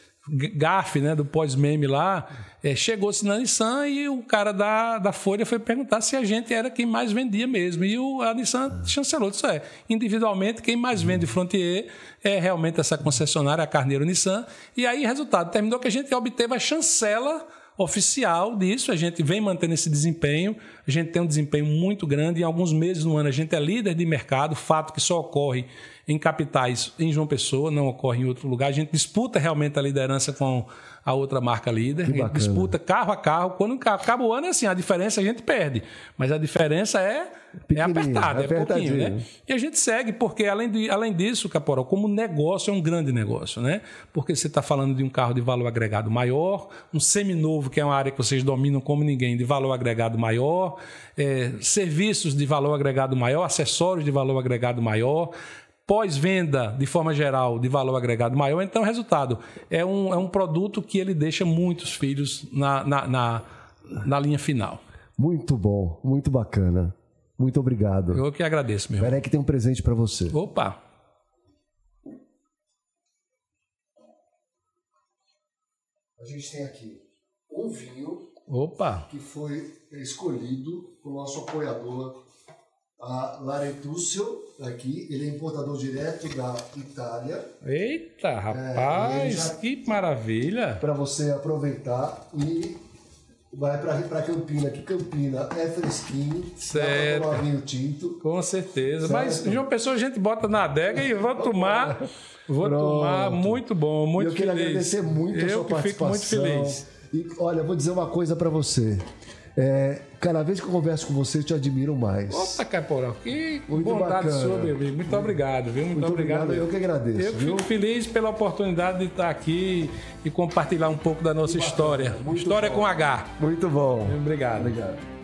gafe, né, do pós-meme lá, é, chegou-se na Nissan e o cara da, da Folha foi perguntar se a gente era quem mais vendia mesmo. E o, a Nissan chancelou. Isso é, individualmente, quem mais vende Frontier é realmente essa concessionária, a Carneiro Nissan. E aí, resultado, terminou que a gente obteve a chancela oficial disso, a gente vem mantendo esse desempenho a gente tem um desempenho muito grande. Em alguns meses no ano, a gente é líder de mercado, fato que só ocorre em capitais em João Pessoa, não ocorre em outro lugar. A gente disputa realmente a liderança com a outra marca líder. A gente disputa carro a carro. Quando acaba o ano, é assim, a diferença a gente perde. Mas a diferença é, é apertada, é, é pouquinho, né? E a gente segue, porque além, de, além disso, Caporal, como negócio é um grande negócio, né? Porque você está falando de um carro de valor agregado maior, um seminovo, que é uma área que vocês dominam como ninguém, de valor agregado maior, é, serviços de valor agregado maior, acessórios de valor agregado maior, pós-venda, de forma geral, de valor agregado maior. Então, resultado, é um, é um produto que ele deixa muitos filhos na, na, na, na linha final. Muito bom, muito bacana. Muito obrigado. Eu que agradeço, meu. que tem um presente para você. Opa! A gente tem aqui um vinho Opa! Que foi escolhido o nosso apoiador, a Laretúcio, aqui. Ele é importador direto da Itália. Eita, é, rapaz! É, que maravilha! Para você aproveitar e vai para Campina, que Campina é fresquinho, certo. dá vinho tinto. Com certeza. Certo. Mas João Pessoa a gente bota na adega e vou tomar. Vou Pronto. tomar, muito bom, muito feliz. Eu quero agradecer muito eu a sua participação. Eu fico muito feliz. E olha, vou dizer uma coisa para você. É, cada vez que eu converso com você, eu te admiro mais. Opa, Caporão, que Muito bondade bacana. sua, meu amigo. Muito obrigado, viu? Muito, Muito obrigado. obrigado. Eu que agradeço. Eu viu? fico feliz pela oportunidade de estar aqui e compartilhar um pouco da nossa Muito história. História bom. com H. Muito bom. Obrigado. Obrigado.